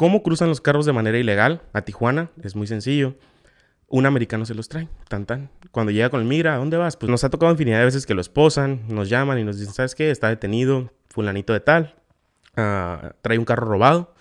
¿Cómo cruzan los carros de manera ilegal a Tijuana? Es muy sencillo. Un americano se los trae, tan tan. Cuando llega con el migra, ¿a dónde vas? Pues nos ha tocado infinidad de veces que lo esposan, nos llaman y nos dicen, ¿sabes qué? Está detenido fulanito de tal, ah, trae un carro robado,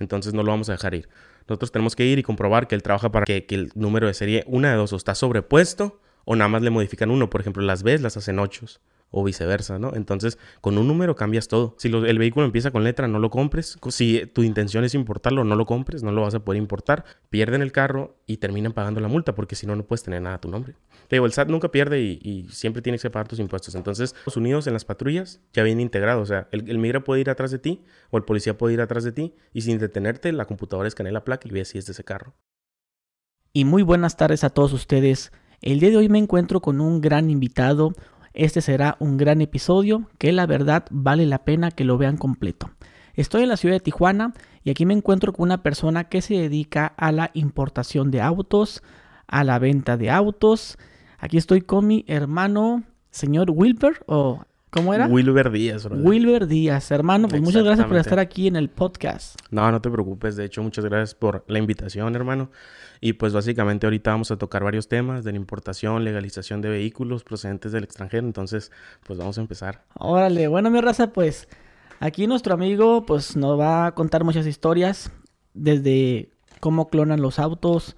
entonces no lo vamos a dejar ir. Nosotros tenemos que ir y comprobar que él trabaja para que, el número de serie, una de dos, o está sobrepuesto o nada más le modifican uno. Por ejemplo, las ves, las hacen ochos o viceversa, ¿no? Entonces, con un número cambias todo. Si el vehículo empieza con letra, no lo compres. Si eh, tu intención es importarlo, no lo compres, no lo vas a poder importar. Pierden el carro y terminan pagando la multa porque si no, no puedes tener nada a tu nombre. Te digo, el SAT nunca pierde y, siempre tiene que pagar tus impuestos. Entonces, los Unidos en las patrullas ya viene integrado. O sea, el, el migra puede ir atrás de ti o el policía puede ir atrás de ti y sin detenerte, la computadora escanea la placa y ve si es de ese carro. Y muy buenas tardes a todos ustedes. El día de hoy me encuentro con un gran invitado, este será un gran episodio que la verdad vale la pena que lo vean completo. Estoy en la ciudad de Tijuana y aquí me encuentro con una persona que se dedica a la importación de autos, a la venta de autos. Aquí estoy con mi hermano, señor Wilber, o ¿Cómo era? Wilber Díaz. Wilber Díaz, hermano, pues muchas gracias por estar aquí en el podcast. No, no te preocupes, de hecho, muchas gracias por la invitación, hermano. Y pues básicamente ahorita vamos a tocar varios temas de la importación, legalización de vehículos procedentes del extranjero, entonces pues vamos a empezar. Órale, bueno mi raza, pues aquí nuestro amigo pues nos va a contar muchas historias, desde cómo clonan los autos,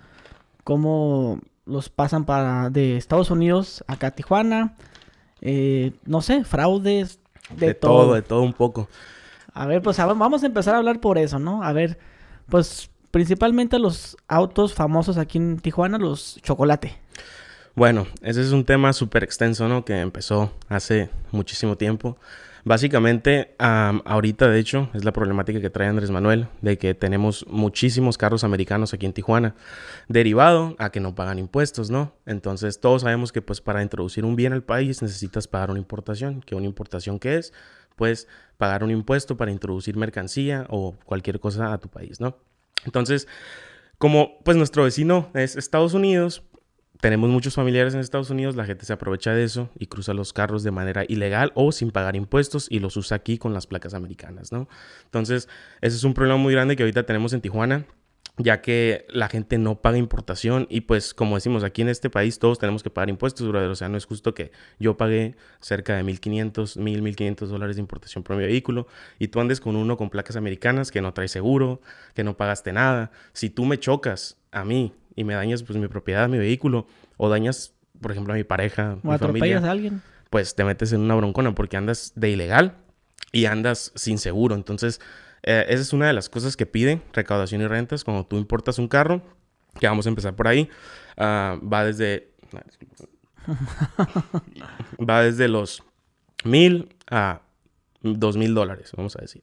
cómo los pasan para de Estados Unidos acá a Tijuana, eh, no sé, fraudes, de, todo. de todo un poco. A ver, pues vamos a empezar a hablar por eso, ¿no? A ver, pues principalmente los autos famosos aquí en Tijuana, los chocolate. Bueno, ese es un tema súper extenso, ¿no? Que empezó hace muchísimo tiempo. Básicamente, ahorita de hecho es la problemática que trae Andrés Manuel, de que tenemos muchísimos carros americanos aquí en Tijuana, derivado a que no pagan impuestos, ¿no? Entonces todos sabemos que pues para introducir un bien al país necesitas pagar una importación, que una importación que es, pues pagar un impuesto para introducir mercancía o cualquier cosa a tu país, ¿no? Entonces, como pues nuestro vecino es Estados Unidos, tenemos muchos familiares en Estados Unidos, la gente se aprovecha de eso y cruza los carros de manera ilegal o sin pagar impuestos y los usa aquí con las placas americanas, ¿no? Entonces, ese es un problema muy grande que ahorita tenemos en Tijuana ya que la gente no paga importación y pues como decimos aquí en este país todos tenemos que pagar impuestos, o sea, no es justo que yo pague cerca de 1.500, 1.000, 1.500 dólares de importación por mi vehículo y tú andes con uno con placas americanas que no trae seguro, que no pagaste nada, si tú me chocas a mí y me dañas pues mi propiedad, mi vehículo, o dañas, por ejemplo, a mi pareja, o mi familia, a alguien, pues te metes en una broncona porque andas de ilegal y andas sin seguro. Entonces, eh, esa es una de las cosas que piden recaudación y rentas cuando tú importas un carro, que vamos a empezar por ahí, ah, va desde... va desde los mil a dos mil dólares, vamos a decir.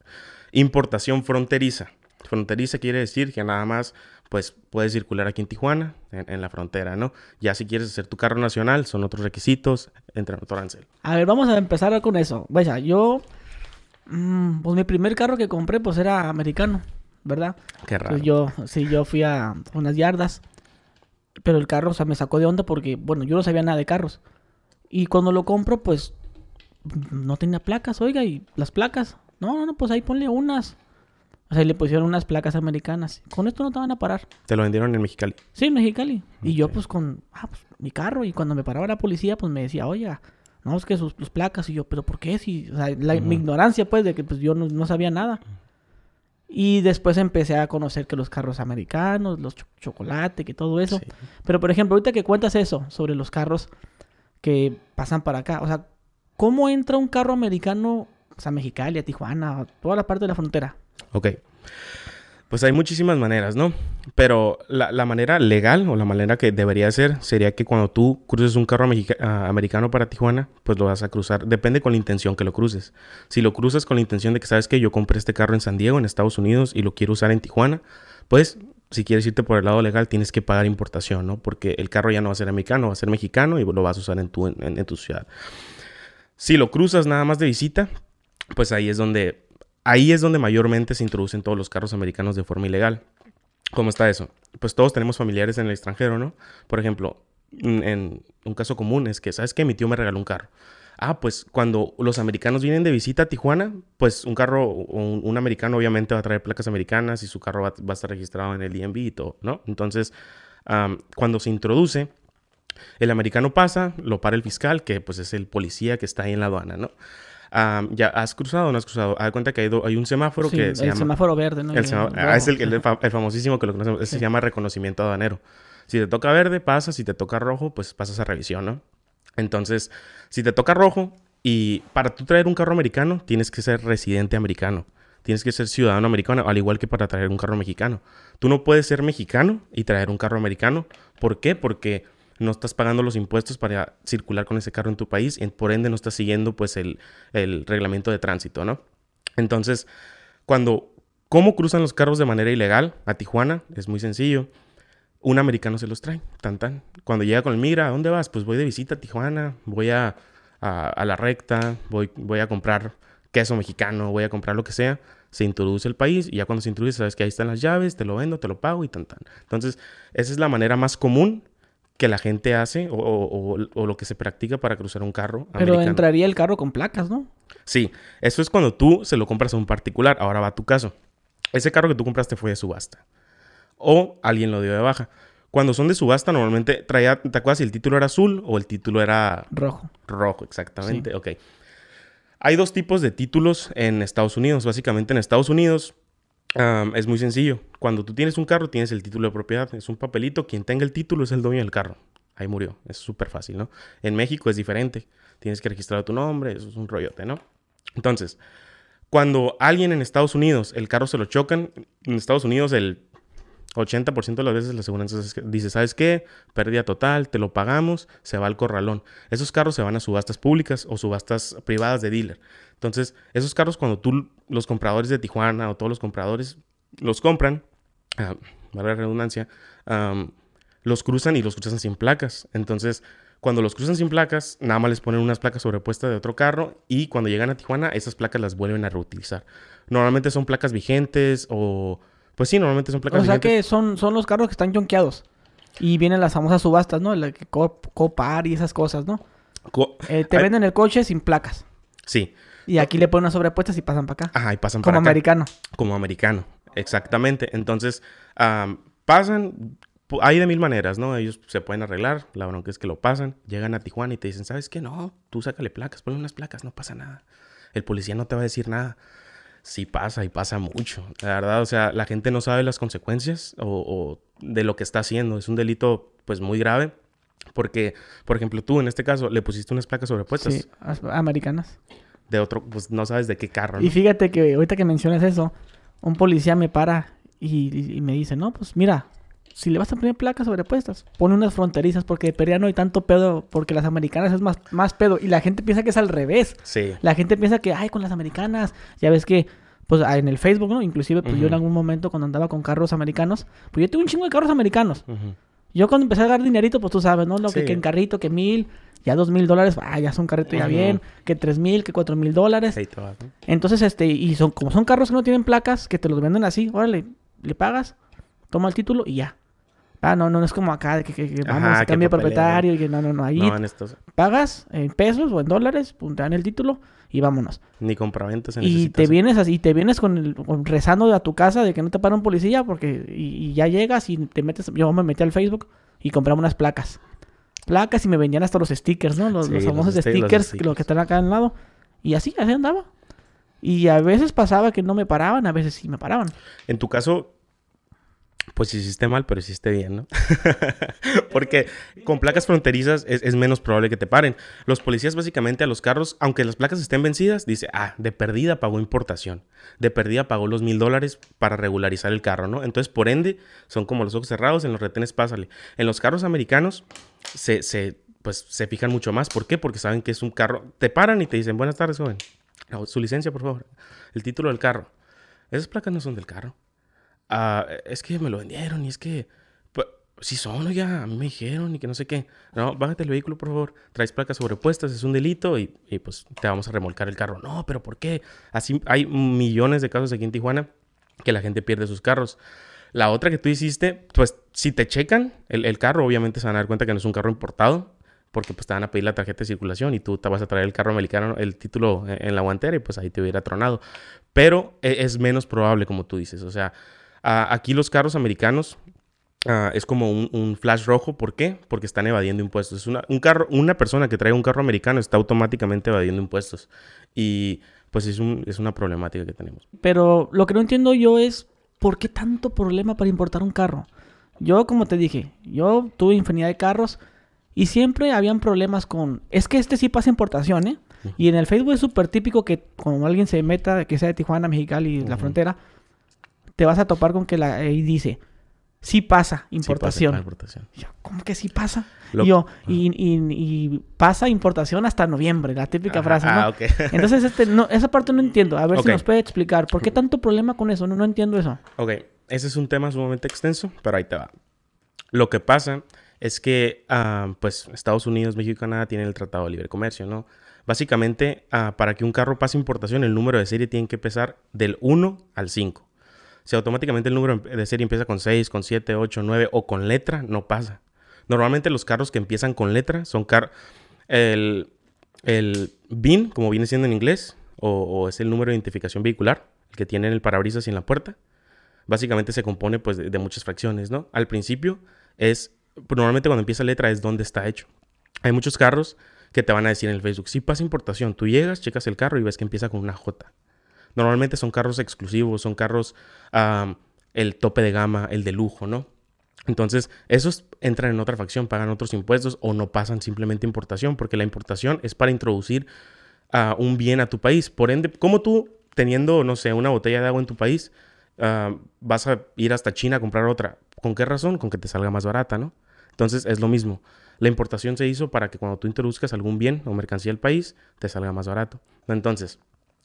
Importación fronteriza. Fronteriza quiere decir que nada más pues puedes circular aquí en Tijuana, en, la frontera, ¿no? Ya si quieres hacer tu carro nacional, son otros requisitos, entre otro A ver, vamos a empezar con eso. Vaya, yo, mm, pues mi primer carro que compré, pues era americano, ¿verdad? Qué raro. Pues yo, sí, yo fui a unas yardas, pero el carro, o sea, me sacó de onda porque, bueno, yo no sabía nada de carros. Y cuando lo compro, pues, no tenía placas, oiga, y las placas, no, no, no, pues ahí ponle unas. O sea, y le pusieron unas placas americanas. Con esto no te van a parar. ¿Te lo vendieron en Mexicali? Sí, en Mexicali. Y yo, pues, con ah, pues, mi carro. Y cuando me paraba la policía, pues me decía, oye, no, es que sus, placas. Y yo, ¿pero por qué? Si, mi ignorancia, pues, de que pues, yo no, sabía nada. Y después empecé a conocer que los carros americanos, los chocolate, que todo eso. Pero, por ejemplo, ahorita que cuentas eso sobre los carros que pasan para acá, o sea, ¿cómo entra un carro americano a sea, Mexicali, a Tijuana, toda la parte de la frontera? Ok. Pues hay muchísimas maneras, ¿no? Pero la, manera legal o la manera que debería ser sería que cuando tú cruces un carro ah, americano para Tijuana, pues lo vas a cruzar. Depende con la intención que lo cruces. Si lo cruzas con la intención de que sabes que yo compré este carro en San Diego, en Estados Unidos, y lo quiero usar en Tijuana, pues si quieres irte por el lado legal, tienes que pagar importación, ¿no? Porque el carro ya no va a ser americano, va a ser mexicano y lo vas a usar en tu, en tu ciudad. Si lo cruzas nada más de visita, pues ahí es donde ahí es donde mayormente se introducen todos los carros americanos de forma ilegal. ¿Cómo está eso? Pues todos tenemos familiares en el extranjero, ¿no? Por ejemplo, en, un caso común es que, ¿sabes qué? Mi tío me regaló un carro. Ah, pues cuando los americanos vienen de visita a Tijuana, pues un carro, un, americano obviamente va a traer placas americanas y su carro va, a estar registrado en el DMV y todo, ¿no? Entonces, cuando se introduce, el americano pasa, lo para el fiscal, que pues es el policía que está ahí en la aduana, ¿no? Ah, ya has cruzado o no has cruzado. Haz cuenta que hay, un semáforo que se el semáforo verde, ¿no? El ah, es el, el, famosísimo que lo conocemos. Se llama reconocimiento aduanero. Si te toca verde, pasas. Si te toca rojo, pues pasas a revisión, ¿no? Entonces, si te toca rojo y para tú traer un carro americano, tienes que ser residente americano. Tienes que ser ciudadano americano, al igual que para traer un carro mexicano. Tú no puedes ser mexicano y traer un carro americano. ¿Por qué? Porque no estás pagando los impuestos para circular con ese carro en tu país y por ende no estás siguiendo pues el, reglamento de tránsito, ¿no? Entonces, cuando, ¿cómo cruzan los carros de manera ilegal a Tijuana? Es muy sencillo. Un americano se los trae, tan tan. Cuando llega con el migra, ¿a dónde vas? Pues voy de visita a Tijuana, voy a, la recta, voy, voy a comprar queso mexicano, voy a comprar lo que sea, se introduce el país y ya cuando se introduce sabes que ahí están las llaves, te lo vendo, te lo pago y tan tan. Entonces, esa es la manera más común que la gente hace o, lo que se practica para cruzar un carro. Pero entraría el carro con placas, ¿no? Sí, eso es cuando tú se lo compras a un particular. Ahora va tu caso. Ese carro que tú compraste fue de subasta. O alguien lo dio de baja. Cuando son de subasta, normalmente traía, ¿te acuerdas si el título era azul o el título era rojo? Rojo, exactamente. Ok. Hay dos tipos de títulos en Estados Unidos. Básicamente en Estados Unidos es muy sencillo. Cuando tú tienes un carro, tienes el título de propiedad. Es un papelito. Quien tenga el título es el dueño del carro. Ahí murió. Es súper fácil, ¿no? En México es diferente. Tienes que registrar tu nombre. Eso es un rollote, ¿no? Entonces, cuando alguien en Estados Unidos, el carro se lo chocan, en Estados Unidos el 80% de las veces la aseguranza dice, ¿sabes qué? Pérdida total, te lo pagamos, se va al corralón. Esos carros se van a subastas públicas o subastas privadas de dealer. Entonces, esos carros cuando tú, los compradores de Tijuana o todos los compradores los compran, ah, a la redundancia, los cruzan y los cruzan sin placas. Entonces, cuando los cruzan sin placas, nada más les ponen unas placas sobrepuestas de otro carro y cuando llegan a Tijuana, esas placas las vuelven a reutilizar. Normalmente son placas vigentes o pues sí, normalmente son placas O sea que son, son los carros que están jonqueados Y vienen las famosas subastas, ¿no? La Copar y esas cosas, ¿no? Eh, te venden el coche sin placas. Sí. Y aquí le ponen unas sobrepuestas y pasan para acá. Ajá, y pasan para acá. Como americano. Como americano, exactamente. Entonces, pasan, hay de mil maneras, ¿no? Ellos se pueden arreglar, la bronca es que lo pasan, llegan a Tijuana y te dicen, ¿sabes qué? No, tú sácale placas, ponle unas placas, no pasa nada. El policía no te va a decir nada sí pasa y pasa mucho. La verdad, o sea, la gente no sabe las consecuencias o, de lo que está haciendo. Es un delito, pues, muy grave. Porque, por ejemplo, tú en este caso le pusiste unas placas sobrepuestas. Sí, americanas. De otro, pues no sabes de qué carro. Y fíjate que ahorita que mencionas eso, un policía me para y, y me dice, no, pues mira, si le vas a poner placas sobrepuestas, pone unas fronterizas porque de Peria no hay tanto pedo, porque las americanas es más, más pedo. Y la gente piensa que es al revés. La gente piensa que, ay, con las americanas, ya ves que, pues ah, en el Facebook, ¿no? Inclusive, pues yo en algún momento cuando andaba con carros americanos, pues yo tengo un chingo de carros americanos. Yo cuando empecé a dar dinerito, pues tú sabes, ¿no? Lo que, en carrito, que mil, ya dos mil dólares, ah, ya son carrito ya bien, que tres mil, que cuatro mil dólares. Entonces, este, y son, como son carros que no tienen placas, que te los venden así, órale, le pagas, toma el título y ya. Ah, no, no, no es como acá, que, que, vamos, Ajá, de propietario y que no, no, no. Ahí pagas en pesos o en dólares, puntean el título y vámonos. Ni compraventas en Y te vienes así, y te vienes con, el, rezando a tu casa de que no te paran policía porque y, ya llegas y te metes. Yo me metí al Facebook y compraba unas placas. Placas y me vendían hasta los stickers, ¿no? Los, famosos stickers, los que están acá al lado. Y así, así andaba. Y a veces pasaba que no me paraban, a veces sí me paraban. En tu caso, pues hiciste mal, pero hiciste bien, ¿no? Porque con placas fronterizas es, menos probable que te paren. Los policías básicamente a los carros, aunque las placas estén vencidas, dice, ah, de perdida pagó importación, de perdida pagó los mil dólares para regularizar el carro, ¿no? Entonces, por ende, son como los ojos cerrados, en los retenes pásale. En los carros americanos se, se, pues, fijan mucho más. ¿Por qué? Porque saben que es un carro. Te paran y te dicen, buenas tardes, joven. su licencia, por favor. El título del carro. Esas placas no son del carro. Ah, e, es que me lo vendieron y es que, si pues, son, ya me dijeron y que no sé qué. No, bájate el vehículo, por favor. Traes placas sobrepuestas, es un delito y, pues te vamos a remolcar el carro. No, pero ¿por qué? Así hay millones de casos aquí en Tijuana que la gente pierde sus carros. La otra que tú hiciste, pues si te checan el, carro, obviamente se van a dar cuenta que no es un carro importado, porque pues te van a pedir la tarjeta de circulación y tú te vas a traer el carro americano, el título eh, en, la guantera y pues ahí te hubiera tronado. Pero e, es menos probable, como tú dices, o sea, aquí los carros americanos ah, es como un, flash rojo. ¿Por qué? Porque están evadiendo impuestos. una, un carro, una persona que trae un carro americano está automáticamente evadiendo impuestos. Y pues es, un, es una problemática que tenemos. Pero lo que no entiendo yo es por qué tanto problema para importar un carro. Yo, como te dije, yo tuve infinidad de carros y siempre habían problemas con... Es que este sí pasa importación, ¿eh? Y en el Facebook es súper típico que cuando alguien se meta, que sea de Tijuana, Mexicali, y la frontera, te vas a topar con que la, ahí dice, sí pasa importación. ¿cómo que sí pasa? Y yo, y, pasa importación hasta noviembre, la típica frase. ¿no? Ah, okay. Entonces, este, no, esa parte no entiendo. A ver si nos puede explicar. ¿Por qué tanto problema con eso? No, entiendo eso. Ok, ese es un tema sumamente extenso, pero ahí te va. Lo que pasa es que, ah, pues, Estados Unidos, México y Canadá tienen el Tratado de Libre Comercio, ¿no? Básicamente, ah, para que un carro pase importación, el número de serie tiene que pesar del 1 al 5. Si automáticamente el número em, de serie empieza con 6, con 7, 8, 9 o con letra, no pasa. Normalmente los carros que empiezan con letra son car el, el BIN, como viene siendo en inglés, o, es el número de identificación vehicular, el que tiene en el parabrisas y en la puerta. Básicamente se compone pues, de, muchas fracciones, ¿no? Al principio es, pues, normalmente cuando empieza letra es donde está hecho. Hay muchos carros que te van a decir en el Facebook, si pasa importación, tú llegas, checas el carro y ves que empieza con una J. Normalmente son carros exclusivos, son carros el tope de gama, el de lujo, ¿no? Entonces, esos entran en otra facción, pagan otros impuestos o no pasan simplemente importación, porque la importación es para introducir un bien a tu país. Por ende, como tú, teniendo, no sé, una botella de agua en tu país, vas a ir hasta China a comprar otra? ¿Con qué razón? Con que te salga más barata, ¿no? Entonces, es lo mismo. La importación se hizo para que cuando tú introduzcas algún bien o mercancía al país, te salga más barato. Entonces,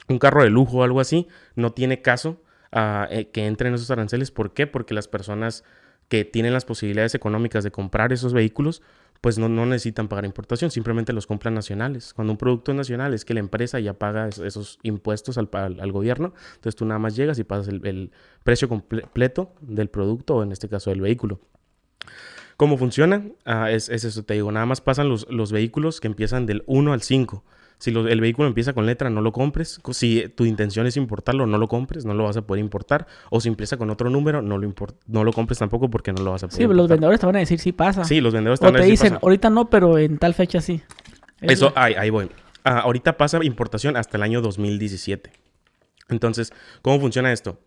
un carro de lujo o algo así, no tiene caso ah, eh, que entren esos aranceles. ¿Por qué? Porque las personas que tienen las posibilidades económicas de comprar esos vehículos, pues no, necesitan pagar importación, simplemente los compran nacionales. Cuando un producto es nacional es que la empresa ya paga esos impuestos al, gobierno, entonces tú nada más llegas y pagas el, precio completo del producto o en este caso del vehículo. ¿Cómo funciona? Ah, es, eso, te digo, nada más pasan los, los vehículos que empiezan del 1 al 5. Si el vehículo empieza con letra, no lo compres. Si eh, tu intención es importarlo, no lo compres, no lo vas a poder importar. O si empieza con otro número, no lo, no lo compres tampoco porque no lo vas a poder Sí, los vendedores te van a decir si pasa. Sí, los vendedores te van a decir. O te dicen, ahorita no, pero en tal fecha sí. Eso, ahí, ahí voy. Ah, ahorita pasa importación hasta el año 2017. Entonces, ¿cómo funciona esto?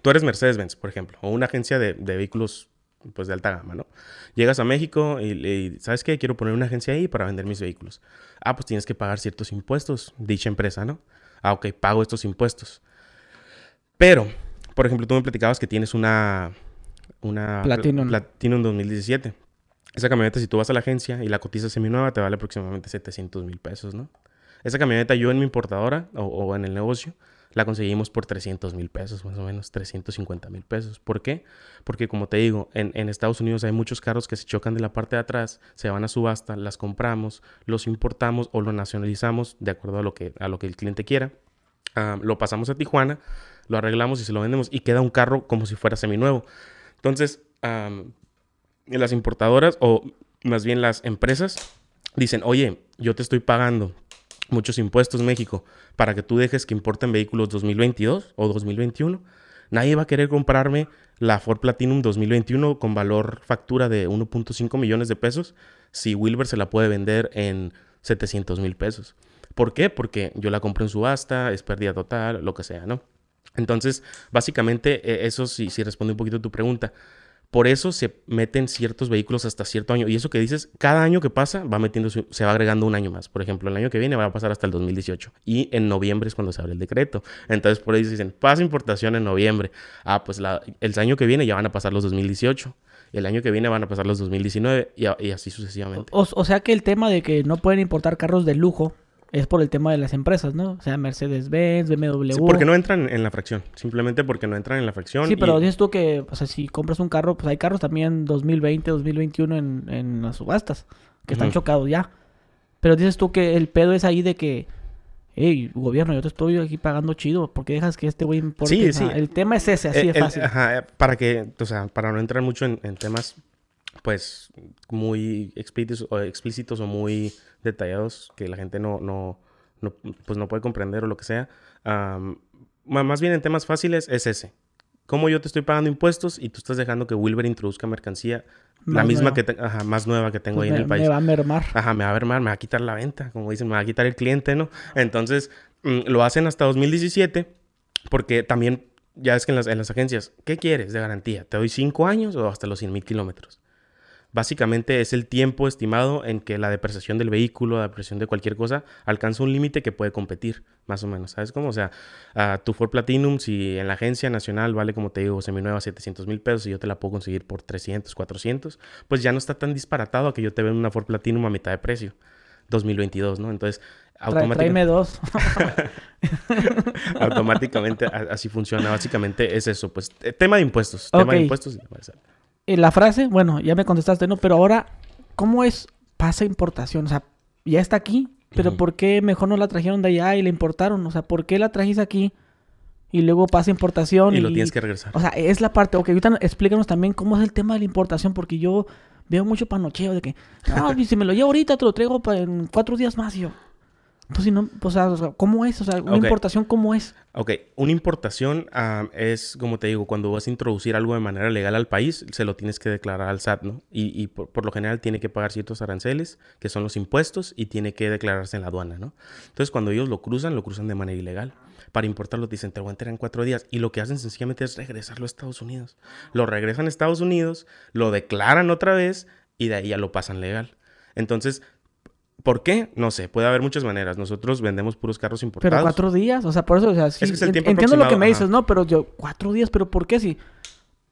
Tú eres Mercedes-Benz, por ejemplo, o una agencia de vehículos pues de alta gama, ¿no? Llegas a México y, ¿sabes qué? Quiero poner una agencia ahí para vender mis vehículos. Ah, pues tienes que pagar ciertos impuestos, dicha empresa, ¿no? Ah, ok, pago estos impuestos. Pero, por ejemplo, tú me platicabas que tienes una... Una... Platinum. en 2017. Esa camioneta, si tú vas a la agencia y la cotizas seminueva, te vale aproximadamente 700 mil pesos, ¿no? Esa camioneta yo en mi importadora o en el negocio la conseguimos por 300 mil pesos, más o menos 350 mil pesos. ¿Por qué? Porque como te digo, en, Estados Unidos hay muchos carros que se chocan de la parte de atrás, se van a subasta, las compramos, los importamos o los nacionalizamos de acuerdo a lo que, a lo que el cliente quiera. Ah, lo pasamos a Tijuana, lo arreglamos y se lo vendemos y queda un carro como si fuera seminuevo. Entonces, las importadoras o más bien las empresas dicen, oye, yo te estoy pagando muchos impuestos México para que tú dejes que importen vehículos 2022 o 2021, nadie va a querer comprarme la Ford Platinum 2021 con valor factura de 1.5 millones de pesos si Wilber se la puede vender en 700 mil pesos. ¿Por qué? Porque yo la compré en subasta, es pérdida total, lo que sea, ¿no? Entonces, básicamente, e-, eso sí, sí responde un poquito a tu pregunta. Por eso se meten ciertos vehículos hasta cierto año. Y eso que dices, cada año que pasa va metiendo, se va agregando un año más. Por ejemplo, el año que viene va a pasar hasta el 2018. Y en noviembre es cuando se abre el decreto. Entonces por ahí dicen, pasa importación en noviembre. Ah, pues la, el año que viene ya van a pasar los 2018 el año que viene van a pasar los 2019 y, así sucesivamente. o, sea que el tema de que no pueden importar carros de lujo es por el tema de las empresas, ¿no? O sea, Mercedes-Benz, BMW. porque no entran en la fracción, simplemente porque no entran en la fracción. Sí, pero dices tú que, o sea, si compras un carro, pues hay carros también 2020, 2021 en, en las subastas, que están chocados ya. Pero dices tú que el pedo es ahí de que, hey, gobierno, yo te estoy aquí pagando chido, ¿Por qué dejas que este güey importe? Sí, El tema es ese, así de eh, fácil. ajá, para que, o sea, para no entrar mucho en, temas, pues, muy explícitos, o muy detallados que la gente no, no, pues no puede comprender o lo que sea. más bien en temas fáciles es ese. ¿Cómo yo te estoy pagando impuestos y tú estás dejando que Wilber introduzca mercancía la misma que ajá, más nueva que tengo pues ahí en el país? Me va a mermar. Ajá, me va a mermar, me va a quitar la venta, como dicen, me va a quitar el cliente, ¿no? Entonces, mm, lo hacen hasta 2017 porque también ya es que en las, en las agencias, ¿qué quieres de garantía? ¿Te doy 5 años o hasta los 100 mil kilómetros? Básicamente es el tiempo estimado en que la depreciación del vehículo, la depreciación de cualquier cosa, alcanza un límite que puede competir, más o menos. ¿Sabes cómo? O sea, tu Ford Platinum, si en la agencia nacional vale, como te digo, seminueva 700 mil pesos y yo te la puedo conseguir por 300, 400, pues ya no está tan disparatado que yo te venda una Ford Platinum a mitad de precio. 2022, ¿no? Entonces, automáticamente. dos. automáticamente así funciona. Básicamente es eso. Pues tema de impuestos. Tema de impuestos. Eh, la frase, bueno, ya me contestaste, ¿no? Pero ahora, ¿cómo es pasa importación? O sea, ya está aquí, pero ¿por qué mejor no la trajeron de allá y la importaron? O sea, ¿por qué la trajiste aquí y luego pasa importación? Y, lo tienes que regresar. O sea, es la parte. Ok, ahorita explícanos también cómo es el tema de la importación, porque yo veo mucho panocheo de que, ah, si me lo llevo ahorita te lo traigo en cuatro días más. Y yo, entonces, pues, no, pues, o sea, ¿cómo es? O sea, una importación, ¿cómo es? Ok, una importación ah, es, como te digo, cuando vas a introducir algo de manera legal al país, se lo tienes que declarar al SAT, ¿no? Y, por, lo general tiene que pagar ciertos aranceles, que son los impuestos, y tiene que declararse en la aduana, ¿no? Entonces, cuando ellos lo cruzan, lo cruzan de manera ilegal. Para importarlo, dicen, te lo en cuatro días. Y lo que hacen sencillamente es regresarlo a Estados Unidos. Lo regresan a Estados Unidos, lo declaran otra vez, y de ahí ya lo pasan legal. Entonces, ¿Por qué? No sé, puede haber muchas maneras. Nosotros vendemos puros carros importados. Pero cuatro días, o sea, por eso, entiendo lo que me dices, ¿no? Pero yo, cuatro días, pero ¿por qué si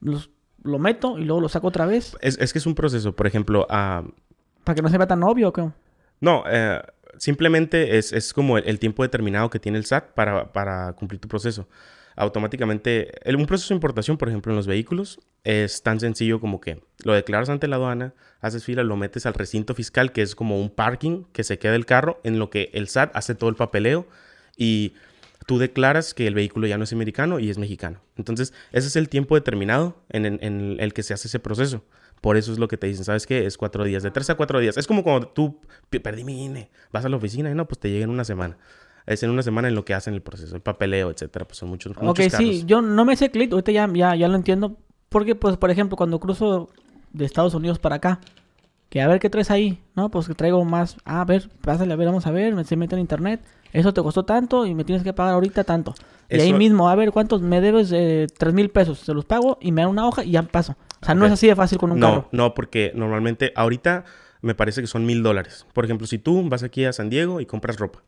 los, lo meto y luego lo saco otra vez? Es, que es un proceso, por ejemplo, a... Ah, ¿Para que no se vea tan obvio o qué? No, eh, simplemente es, como el, tiempo determinado que tiene el SAT para, para cumplir tu proceso automáticamente, el, un proceso de importación, por ejemplo, en los vehículos, es tan sencillo como que lo declaras ante la aduana, haces fila, lo metes al recinto fiscal, que es como un parking que se queda el carro, en lo que el SAT hace todo el papeleo y tú declaras que el vehículo ya no es americano y es mexicano. Entonces, ese es el tiempo determinado en, el que se hace ese proceso. Por eso es lo que te dicen, ¿sabes qué? Es cuatro días, de tres a cuatro días. Es como cuando tú perdí mi INE, vas a la oficina y no, pues te llega en una semana es en una semana en lo que hacen el proceso, el papeleo, etcétera. Pues son muchos, muchos Ok, sí, yo no me sé clic, ahorita ya, ya, ya lo entiendo. Porque, pues, por ejemplo, cuando cruzo de Estados Unidos para acá, que a ver qué traes ahí, ¿no? Pues que traigo más, ah, a ver, pásale, a ver, vamos a ver, me, se mete en internet, eso te costó tanto y me tienes que pagar ahorita tanto. Y ahí mismo, a ver, ¿cuántos me debes? Eh, tres mil pesos, se los pago y me da una hoja y ya paso. O sea, no es así de fácil con un no, carro. No, porque normalmente ahorita me parece que son mil dólares. Por ejemplo, si tú vas aquí a San Diego y compras ropa,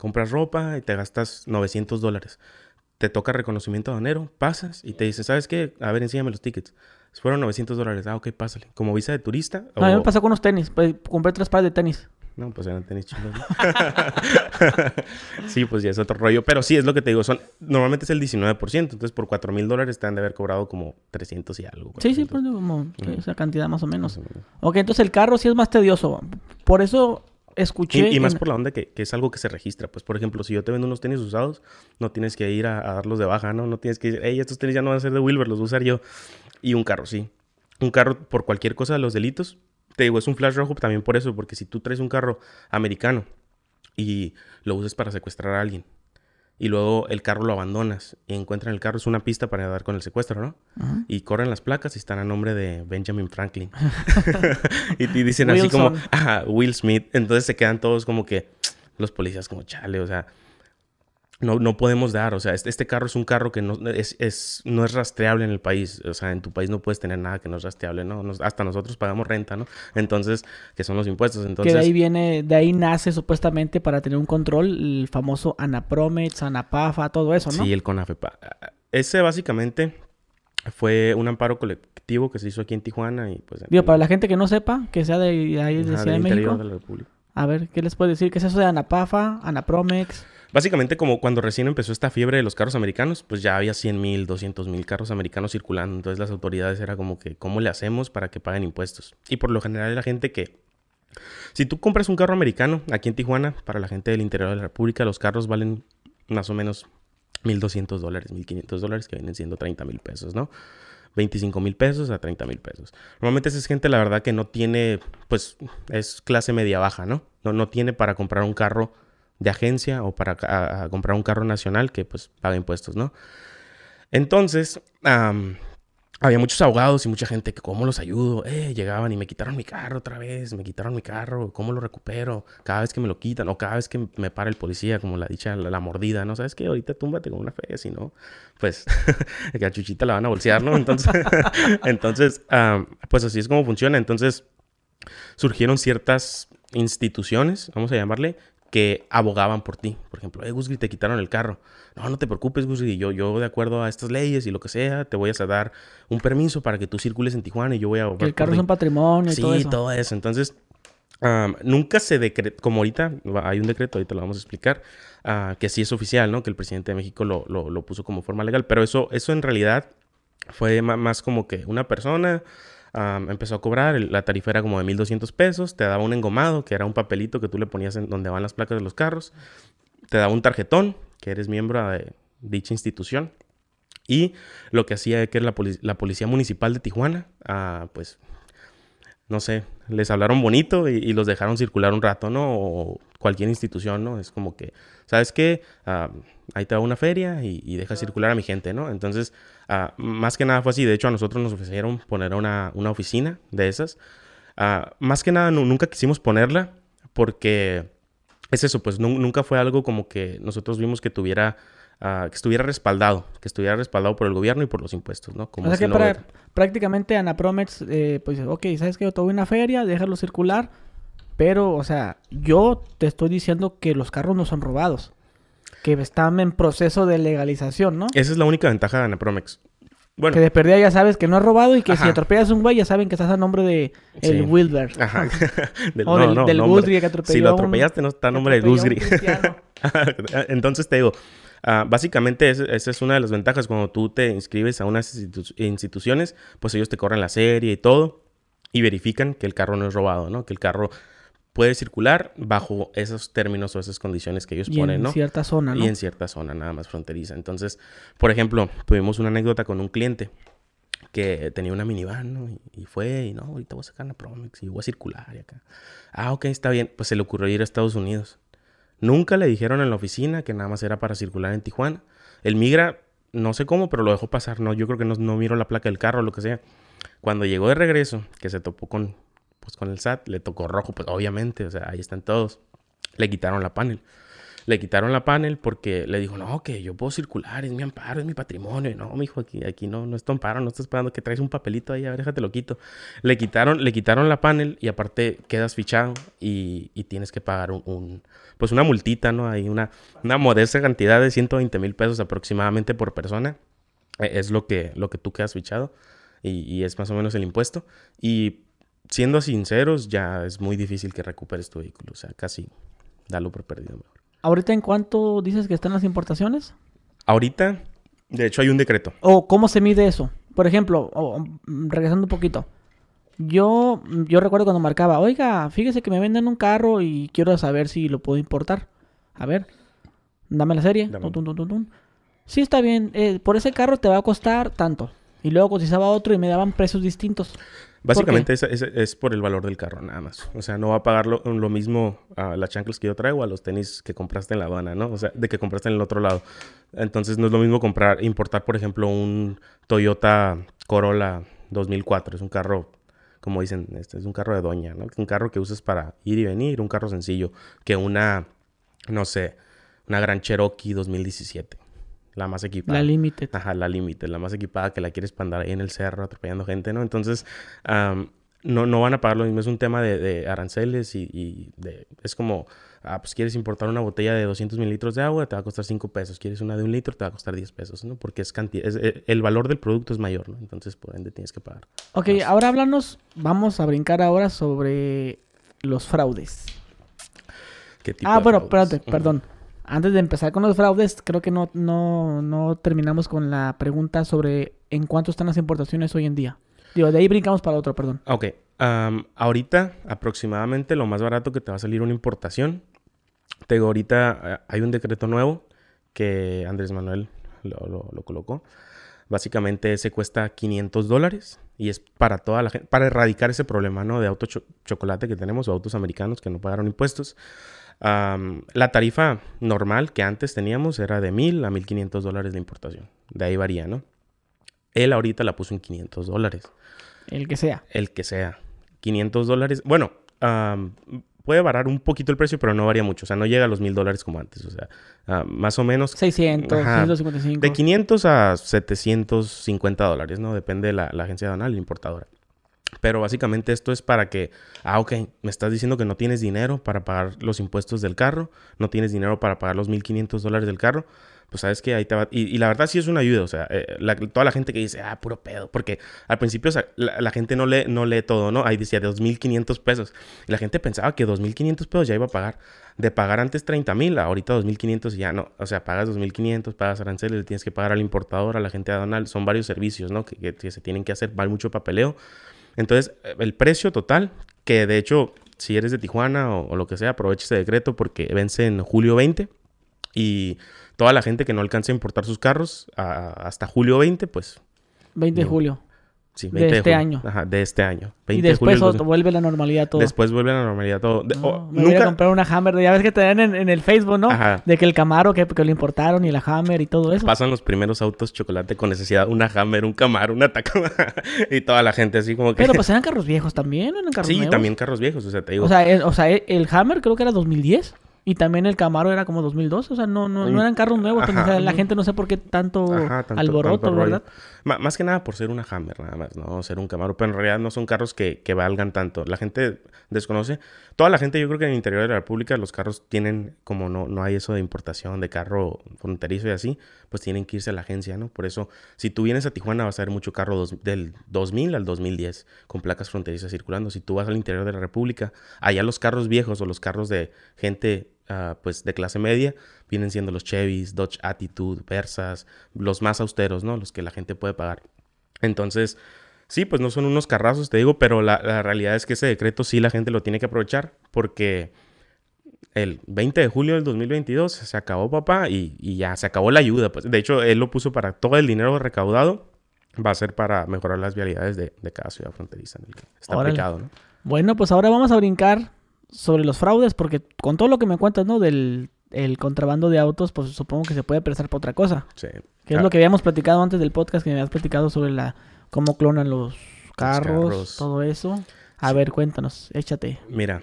compras ropa y te gastas 900 dólares. Te toca reconocimiento dinero. pasas y te dice ¿sabes qué? A ver, enséñame los tickets. Fueron 900 dólares. Ah, ok, pásale. Como visa de turista. No, a mí me pasó con unos tenis. Pues, compré tres pares de tenis. No, pues eran tenis chinos. sí, pues ya es otro rollo. Pero sí, es lo que te digo. Son, normalmente es el 19%. Entonces, por 4 mil dólares te han de haber cobrado como 300 y algo. Sí, sí, pues como esa cantidad más o menos. Más o menos. Ok, entonces el carro sí es más tedioso. Por eso escuché. Y, más por la onda que, es algo que se registra. Pues, por ejemplo, si yo te vendo unos tenis usados, no tienes que ir a, darlos de baja, ¿no? No tienes que decir, hey, estos tenis ya no van a ser de Wilber, los voy a usar yo. Y un carro, sí. Un carro por cualquier cosa de los delitos. Te digo, es un flash rojo también por eso, porque si tú traes un carro americano y lo uses para secuestrar a alguien y luego el carro lo abandonas y encuentran el carro, es una pista para dar con el secuestro, ¿no? Ah. Y corren las placas y están a nombre de Benjamin Franklin. y, te dicen así como, ah, Will Smith. Entonces se quedan todos como que, los policías como, chale, o sea, no, no podemos dar, o sea, este, este carro es un carro que no es, no es rastreable en el país, o sea, en tu país no puedes tener nada que no es rastreable, ¿no? hasta nosotros pagamos renta, ¿no? Entonces, que son los impuestos, entonces... Que de ahí viene, de ahí nace supuestamente para tener un control el famoso ANAPROMEX, Anapafa, todo eso, ¿no? Sí, el CONAFEPA. Ese básicamente fue un amparo colectivo que se hizo aquí en Tijuana y pues... Digo, para la gente que no sepa, que sea de, ahí, de Ciudad México... A ver, ¿qué les puedo decir? ¿Qué es eso de Anapafa, Anapromex? Básicamente como cuando recién empezó esta fiebre de los carros americanos, pues ya había 100 mil, 200 mil carros americanos circulando, entonces las autoridades era como que, ¿cómo le hacemos para que paguen impuestos? Y por lo general la gente que si tú compras un carro americano aquí en Tijuana, para la gente del interior de la República, los carros valen más o menos 1.200 dólares, 1.500 dólares, que vienen siendo 30 mil pesos, ¿no? 25 mil pesos a 30 mil pesos. Normalmente esa gente, la verdad, que no tiene, pues es clase media baja, No, no tiene para comprar un carro de agencia o para comprar un carro nacional que pues paga impuestos, ¿no? Entonces, había muchos abogados y mucha gente que cómo los ayudo, eh, llegaban y me quitaron mi carro otra vez, me quitaron mi carro, cómo lo recupero, cada vez que me lo quitan o cada vez que me para el policía, como la dicha, la, mordida, ¿no? ¿Sabes qué? Ahorita túmbate con una fe, si no, pues, que a Chuchita la van a bolsear, ¿no? Entonces, entonces pues así es como funciona. Entonces, surgieron ciertas instituciones, vamos a llamarle, que abogaban por ti. Por ejemplo, eh, te quitaron el carro. No, no te preocupes, Guzgri, yo, yo de acuerdo a estas leyes y lo que sea, te voy a dar un permiso para que tú circules en Tijuana y yo voy a abogar. Que el carro es un patrimonio y sí, todo eso. Sí, todo eso. Entonces, nunca se decretó, como ahorita hay un decreto, ahorita lo vamos a explicar, ah, que sí es oficial, ¿no? Que el presidente de México lo, lo puso como forma legal, pero eso, eso en realidad fue más como que una persona empezó a cobrar, la tarifa era como de 1.200 pesos, te daba un engomado, que era un papelito que tú le ponías en donde van las placas de los carros, te daba un tarjetón, que eres miembro de dicha institución. Y lo que hacía es que la, Policía Municipal de Tijuana, ah, pues, no sé, les hablaron bonito y, y, los dejaron circular un rato, ¿no? O cualquier institución, ¿no? Es como que ¿sabes qué? Ah, ahí te hago una feria y, deja circular a mi gente, ¿no? Entonces, ah, más que nada fue así. De hecho, a nosotros nos ofrecieron poner una, una oficina de esas. Ah, más que nada, nunca quisimos ponerla porque es eso, pues nunca fue algo como que nosotros vimos que tuviera... que estuviera respaldado, que estuviera respaldado por el gobierno y por los impuestos, ¿no? Como o sea que prácticamente Ana eh, pues, ok, ¿sabes qué? Yo te una feria, déjalo circular, pero, o sea, yo te estoy diciendo que los carros no son robados. Que están en proceso de legalización, ¿no? Esa es la única ventaja de Anapromex. Bueno. Que de perdida ya sabes que no ha robado y que si atropellas un güey ya saben que estás a nombre de el Wilder. Ajá. del, o del, que atropelló. Si lo atropellaste, no está a nombre del Busri. Entonces te digo, ah, básicamente esa, es una de las ventajas. Cuando tú te inscribes a unas instituciones, pues ellos te corren la serie y todo y verifican que el carro no es robado, ¿no? Que el carro puede circular bajo esos términos o esas condiciones que ellos y en cierta zona, ¿no? Y en cierta zona, nada más fronteriza. Entonces, por ejemplo, tuvimos una anécdota con un cliente que tenía una minivan, ¿no? Y, fue, y no, ahorita voy a sacar una Promex y voy a circular y acá. Ah, ok, está bien. Pues se le ocurrió ir a Estados Unidos. Nunca le dijeron en la oficina que nada más era para circular en Tijuana. El migra, no sé cómo, pero lo dejó pasar. No, yo creo que no, no miró la placa del carro o lo que sea. Cuando llegó de regreso, que se topó con pues, con el SAT, le tocó rojo, pues obviamente, o sea, ahí están todos. Le quitaron la panel. Le quitaron la panel porque le dijo, no, que yo puedo circular, es mi amparo, es mi patrimonio. Y no, mijo, aquí, aquí no, no es amparo, no estás esperando que traes un papelito ahí, a ver, déjate lo quito. Le quitaron, le quitaron la panel y aparte quedas fichado y, tienes que pagar un, pues una multita, ¿no? Hay una, una modesta cantidad de 120 mil pesos aproximadamente por persona. E, es lo que, lo que tú quedas fichado y, y es más o menos el impuesto. Y siendo sinceros, ya es muy difícil que recuperes tu vehículo. O sea, casi dalo por perdido ¿Ahorita en cuánto dices que están las importaciones? Ahorita, de hecho, hay un decreto. ¿O cómo se mide eso? Por ejemplo, regresando un poquito. Yo, yo recuerdo cuando marcaba, oiga, fíjese que me venden un carro y quiero saber si lo puedo importar. A ver, dame la serie. sí, está bien. Eh, por ese carro te va a costar tanto. Y luego cotizaba otro y me daban precios distintos. Básicamente es, es, por el valor del carro, nada más. O sea, no va a pagar lo, mismo a las chanclas que yo traigo a los tenis que compraste en La Habana, ¿no? O sea, de que compraste en el otro lado. Entonces, no es lo mismo comprar, importar, por ejemplo, un Toyota Corolla 2004. Es un carro, como dicen, este es un carro de doña, ¿no? Un carro que usas para ir y venir, un carro sencillo, que una, no sé, una Gran Cherokee 2017 la más equipada. La límite. Ajá, la límite, la más equipada que la quieres pandar ahí en el cerro atropellando gente, ¿no? Entonces, no, no van a pagar lo mismo. Es un tema de, aranceles y, de, es como, ah, pues quieres importar una botella de 200 mililitros de agua, te va a costar 5 pesos. Quieres una de un litro, te va a costar 10 pesos, ¿no? Porque es cantidad, eh, el valor del producto es mayor, ¿no? Entonces, por ende, tienes que pagar. Ok, ahora háblanos, vamos a brincar ahora sobre los fraudes. ¿Qué tipo ah, de bueno, espérate, perdón. Antes de empezar con los fraudes, creo que no, no, no terminamos con la pregunta sobre en cuánto están las importaciones hoy en día. Digo, de ahí brincamos para otro, perdón. Ok. ahorita, aproximadamente, lo más barato que te va a salir una importación. Te ahorita eh, hay un decreto nuevo que Andrés Manuel lo, colocó. Básicamente, ese cuesta 500 dólares y es para toda la gente, para erradicar ese problema, ¿no? De auto chocolate que tenemos o autos americanos que no pagaron impuestos la tarifa normal que antes teníamos era de 1000 a 1500 dólares de importación. De ahí varía, ¿no? Él ahorita la puso en 500 dólares. El que sea. El que sea. 500 dólares. Bueno, puede varar un poquito el precio, pero no varía mucho. O sea, no llega a los 1000 dólares como antes. O sea, más o menos. 600, De 500 a 750 dólares, ¿no? Depende de la, agencia aduanal la importadora. Pero básicamente esto es para que, ah, ok, me estás diciendo que no tienes dinero para pagar los impuestos del carro, no tienes dinero para pagar los 1.500 dólares del carro, pues sabes que ahí te va. Y, la verdad sí es una ayuda, o sea, eh, toda la gente que dice, ah, puro pedo, porque al principio la, gente no lee, no lee todo, ¿no? Ahí decía 2.500 pesos. Y la gente pensaba que 2.500 pesos ya iba a pagar. De pagar antes 30.000, ahorita 2.500 y ya no. O sea, pagas 2.500, pagas aranceles, le tienes que pagar al importador, a la gente aduanal. Son varios servicios, ¿no? Que, se tienen que hacer, vale mucho papeleo. Entonces, eh, el precio total, que de hecho, si eres de Tijuana o, lo que sea, aproveche este decreto porque vence en julio 20 y toda la gente que no alcance a importar sus carros hasta julio 20, pues... 20 de julio de, este año. Ajá, de este año. y después vuelve la normalidad todo. Después vuelve la normalidad todo. me nunca... voy a comprar una Hammer. Ya ves que te dan en, el Facebook, ¿no? De que el Camaro que, que, lo importaron y la Hammer y todo eso. Pasan los primeros autos chocolate con necesidad. Una Hammer, un Camaro, una Tacoma. y toda la gente así como que... Pero pues eran carros viejos también, carros sí, y también carros viejos, o sea, te digo. O sea, el, o sea, el Hammer creo que era 2010. Y también el Camaro era como 2002, o sea, no, no, eran carros nuevos, pues, la gente no sé por qué tanto, alboroto, ¿verdad? más que nada por ser una Hammer, nada más, ¿no? Ser un Camaro. Pero en realidad no son carros que, valgan tanto. La gente desconoce. Toda la gente, yo creo que en el interior de la República, los carros tienen, como no, no hay eso de importación de carro fronterizo y así, pues tienen que irse a la agencia, ¿no? Por eso, si tú vienes a Tijuana, vas a ver mucho carro del 2000 al 2010 con placas fronterizas circulando. Si tú vas al interior de la República, allá los carros viejos o los carros de gente Ah, pues de clase media vienen siendo los Chevys, Dodge Attitude, Versas, los más austeros, ¿no? Los que la gente puede pagar. Entonces, sí, pues no son unos carrazos, te digo, pero la, realidad es que ese decreto sí la gente lo tiene que aprovechar porque el 20 de julio del 2022 se acabó, papá, y, ya se acabó la ayuda. Pues. de hecho, él lo puso para todo el dinero recaudado, va a ser para mejorar las vialidades de, cada ciudad fronteriza en el que está ¿no? Bueno, pues ahora vamos a brincar sobre los fraudes, porque con todo lo que me cuentas, ¿no? Del contrabando de autos, pues supongo que se puede prestar por otra cosa. Sí. Que es lo que habíamos platicado antes del podcast, que me habías platicado sobre la cómo clonan los carros, todo eso. A ver, cuéntanos, échate. Mira,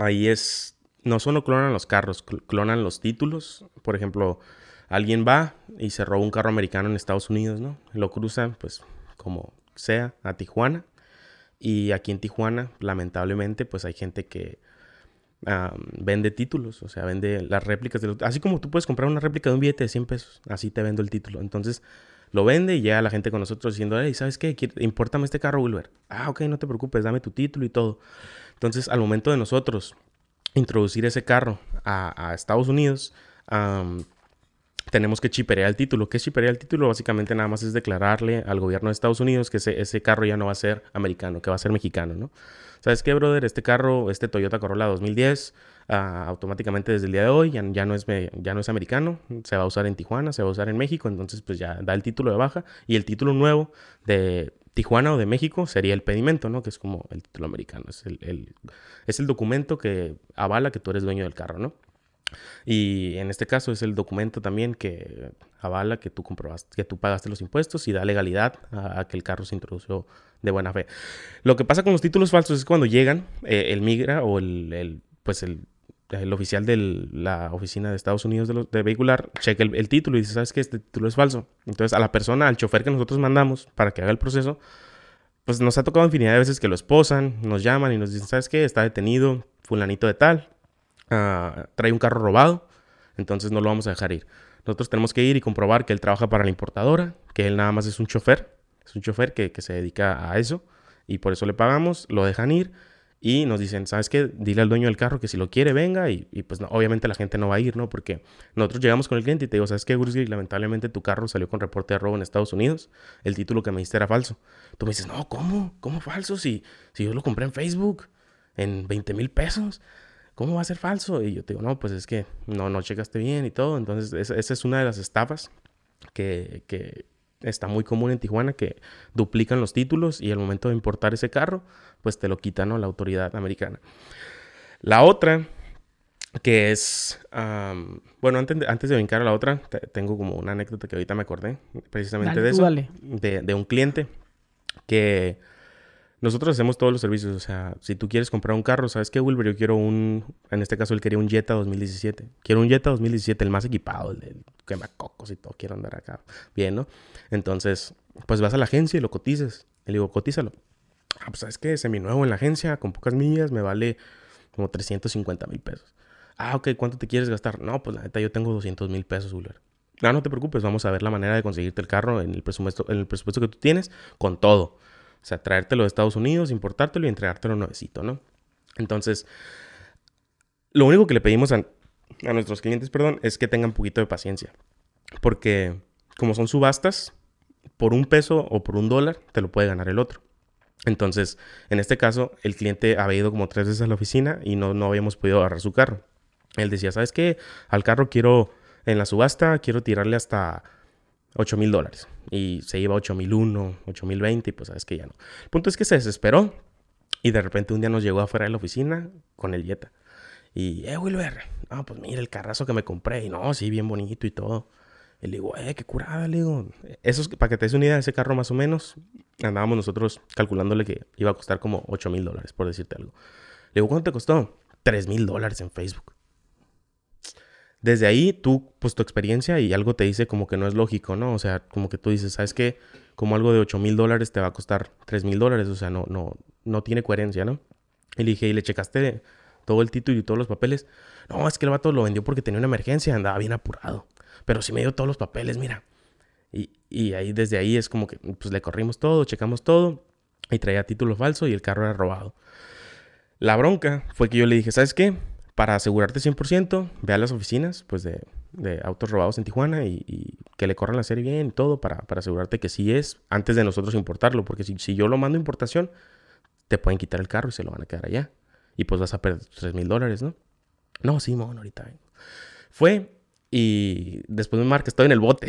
ahí es, no solo clonan los carros, clonan los títulos. Por ejemplo, alguien va y se roba un carro americano en Estados Unidos, ¿no? Lo cruza pues, como sea, a Tijuana y aquí en Tijuana, lamentablemente, pues hay gente que vende títulos, o sea, vende las réplicas de los... Así como tú puedes comprar una réplica de un billete de 100 pesos, así te vendo el título. Entonces lo vende y ya la gente con nosotros diciendo, hey, ¿sabes qué? Impórtame este carro, Wilber. Ah, ok, no te preocupes, dame tu título y todo. Entonces, al momento de nosotros introducir ese carro a, Estados Unidos, tenemos que chiperear el título. ¿Qué es chiperear el título? Básicamente nada más es declararle al gobierno de Estados Unidos que ese, carro ya no va a ser americano, que va a ser mexicano, ¿no? ¿Sabes qué, brother? Este carro, este Toyota Corolla 2010, ah, automáticamente desde el día de hoy ya, no es, ya no es americano, se va a usar en Tijuana, se va a usar en México, entonces pues ya da el título de baja y el título nuevo de Tijuana o de México sería el pedimento, ¿no? Que es como el título americano, es el, es el documento que avala que tú eres dueño del carro, ¿no? Y en este caso es el documento también que avala que tú comprobaste, que tú pagaste los impuestos y da legalidad a, que el carro se introdujo de buena fe. Lo que pasa con los títulos falsos es cuando llegan, eh, el migra o el, pues el, oficial de la oficina de Estados Unidos de, vehicular checa el, título y dice, ¿sabes qué? Este título es falso. Entonces a la persona, al chofer que nosotros mandamos para que haga el proceso, pues nos ha tocado infinidad de veces que lo esposan, nos llaman y nos dicen, ¿sabes qué? Está detenido fulanito de tal, trae un carro robado, entonces no lo vamos a dejar ir. Nosotros tenemos que ir y comprobar que él trabaja para la importadora, que él nada más es un chofer, es un chofer que, se dedica a eso y por eso le pagamos, lo dejan ir y nos dicen, ¿sabes qué? Dile al dueño del carro que si lo quiere venga y, pues obviamente la gente no va a ir, ¿no? Porque nosotros llegamos con el cliente y te digo, ¿sabes qué, Lamentablemente tu carro salió con reporte de robo en Estados Unidos, el título que me diste era falso. Tú me dices, no, ¿cómo? ¿Cómo falso? Si, si yo lo compré en Facebook en 20 mil pesos. ¿cómo va a ser falso? Y yo te digo, no, pues es que no, no checaste bien y todo. Entonces, esa, es una de las estafas que, que, está muy común en Tijuana, que duplican los títulos y al momento de importar ese carro, pues te lo quitan ¿no? la autoridad americana. La otra, que es, bueno, antes de, antes de brincar a la otra, tengo como una anécdota que ahorita me acordé, precisamente de eso, de, de un cliente que nosotros hacemos todos los servicios, o sea, si tú quieres comprar un carro, ¿sabes qué, Wilber? Yo quiero un, en este caso él quería un Jetta 2017. Quiero un Jetta 2017, el más equipado, el, quema cocos y todo, quiero andar acá. Bien, ¿no? Entonces, pues vas a la agencia y lo cotices. Le digo, cotízalo. Ah, pues ¿sabes qué? nuevo en la agencia, con pocas millas, me vale como 350 mil pesos. Ah, ok, ¿cuánto te quieres gastar? No, pues la neta, yo tengo 200 mil pesos, Wilber. No, ah, no te preocupes, vamos a ver la manera de conseguirte el carro en el presupuesto, en el presupuesto que tú tienes, con todo. O sea, traértelo de Estados Unidos, importártelo y entregártelo nuevecito, ¿no? Entonces, lo único que le pedimos a, nuestros clientes, perdón, es que tengan un poquito de paciencia. Porque como son subastas, por un peso o por un dólar te lo puede ganar el otro. Entonces, en este caso, el cliente había ido como tres veces a la oficina y no, no habíamos podido agarrar su carro. Él decía, ¿sabes qué? Al carro quiero, en la subasta, quiero tirarle hasta 8 mil dólares. Y se iba a 8 mil 1, 8 mil 20 y pues sabes que ya no. El punto es que se desesperó y de repente un día nos llegó afuera de la oficina con el Jetta. Y, eh, Wilber, ah, pues mira el carrazo que me compré. Y no, sí, bien bonito y todo. Y le digo, eh, qué curada, le digo. Eso para que te des una idea de ese carro más o menos, andábamos nosotros calculándole que iba a costar como 8 mil dólares, por decirte algo. Le digo, ¿cuánto te costó? 3 mil dólares en Facebook desde ahí tú, pues tu experiencia y algo te dice como que no es lógico, ¿no? O sea, como que tú dices, ¿sabes qué? Como algo de 8 mil dólares te va a costar 3 mil dólares, o sea, no, no, no tiene coherencia, ¿no? Y le dije, ¿y le checaste todo el título y todos los papeles? No, es que el vato lo vendió porque tenía una emergencia, andaba bien apurado. Pero sí me dio todos los papeles, mira. Y, y ahí, desde ahí es como que, pues le corrimos todo, checamos todo y traía título falso y el carro era robado. La bronca fue que yo le dije, ¿sabes qué? Para asegurarte 100%, ve a las oficinas pues, de, autos robados en Tijuana y, que le corran la serie bien y todo para, asegurarte que sí es antes de nosotros importarlo. Porque si, yo lo mando a importación, te pueden quitar el carro y se lo van a quedar allá. Y pues vas a perder 3 mil dólares, ¿no? No, sí, mono, ahorita Fue y después me marca, estoy en el bote.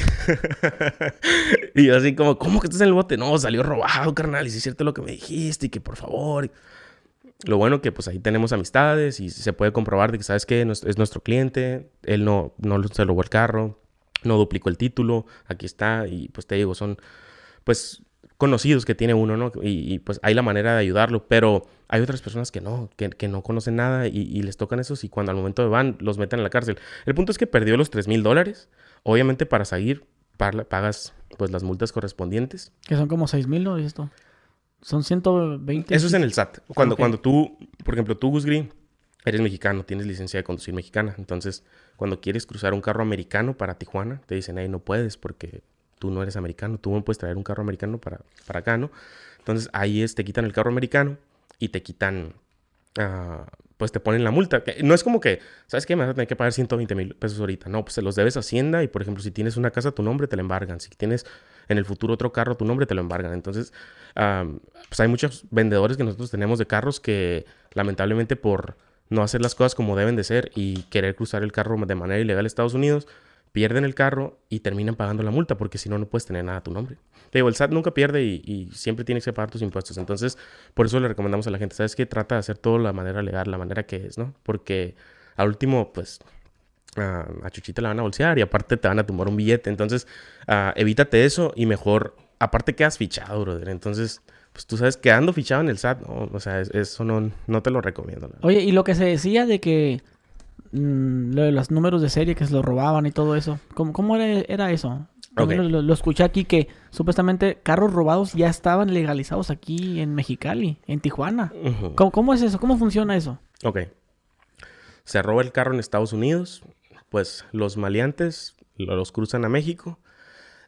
y yo así como, ¿cómo que estás en el bote? No, salió robado, carnal. Y si cierto lo que me dijiste y que por favor lo bueno que pues ahí tenemos amistades y se puede comprobar de que, ¿sabes que Es nuestro cliente, él no, no se robó el carro, no duplicó el título, aquí está y pues te digo, son pues conocidos que tiene uno, ¿no? Y, pues hay la manera de ayudarlo, pero hay otras personas que no, que, no conocen nada y, les tocan esos y cuando al momento de van los meten en la cárcel. El punto es que perdió los 3 mil dólares, obviamente para seguir pagas pues las multas correspondientes. Que son como seis mil, ¿no? esto? Son 120. Eso es en el SAT. Cuando, cuando tú, por ejemplo, tú, Gus Green, eres mexicano, tienes licencia de conducir mexicana. Entonces, cuando quieres cruzar un carro americano para Tijuana, te dicen, ahí no puedes porque tú no eres americano, tú no puedes traer un carro americano para, para acá, ¿no? Entonces, ahí es, te quitan el carro americano y te quitan, ah, pues te ponen la multa. No es como que, ¿sabes qué? Me vas a tener que pagar 120 mil pesos ahorita. No, pues se los debes a Hacienda y, por ejemplo, si tienes una casa a tu nombre, te la embargan. Si tienes en el futuro otro carro tu nombre te lo embargan. Entonces, pues hay muchos vendedores que nosotros tenemos de carros que lamentablemente por no hacer las cosas como deben de ser y querer cruzar el carro de manera ilegal a Estados Unidos, pierden el carro y terminan pagando la multa porque si no, no puedes tener nada a tu nombre. Te digo, el SAT nunca pierde y, siempre tienes que pagar tus impuestos. Entonces, por eso le recomendamos a la gente, ¿sabes qué? Trata de hacer todo la manera legal, la manera que es, ¿no? Porque al último, pues a Chuchita la van a bolsear y aparte te van a tumbar un billete. Entonces, ah, evítate eso y mejor, aparte quedas fichado, brother. Entonces, pues tú sabes, quedando fichado en el SAT, o sea, eso no, no te lo recomiendo. Oye, y lo que se decía de que mm, lo de los números de serie que se lo robaban y todo eso, ¿cómo, cómo era, eso? Lo, escuché aquí que supuestamente carros robados ya estaban legalizados aquí en Mexicali, en Tijuana. ¿Cómo, ¿Cómo, es eso? ¿Cómo funciona eso? Ok. Se roba el carro en Estados Unidos, pues los maleantes los cruzan a México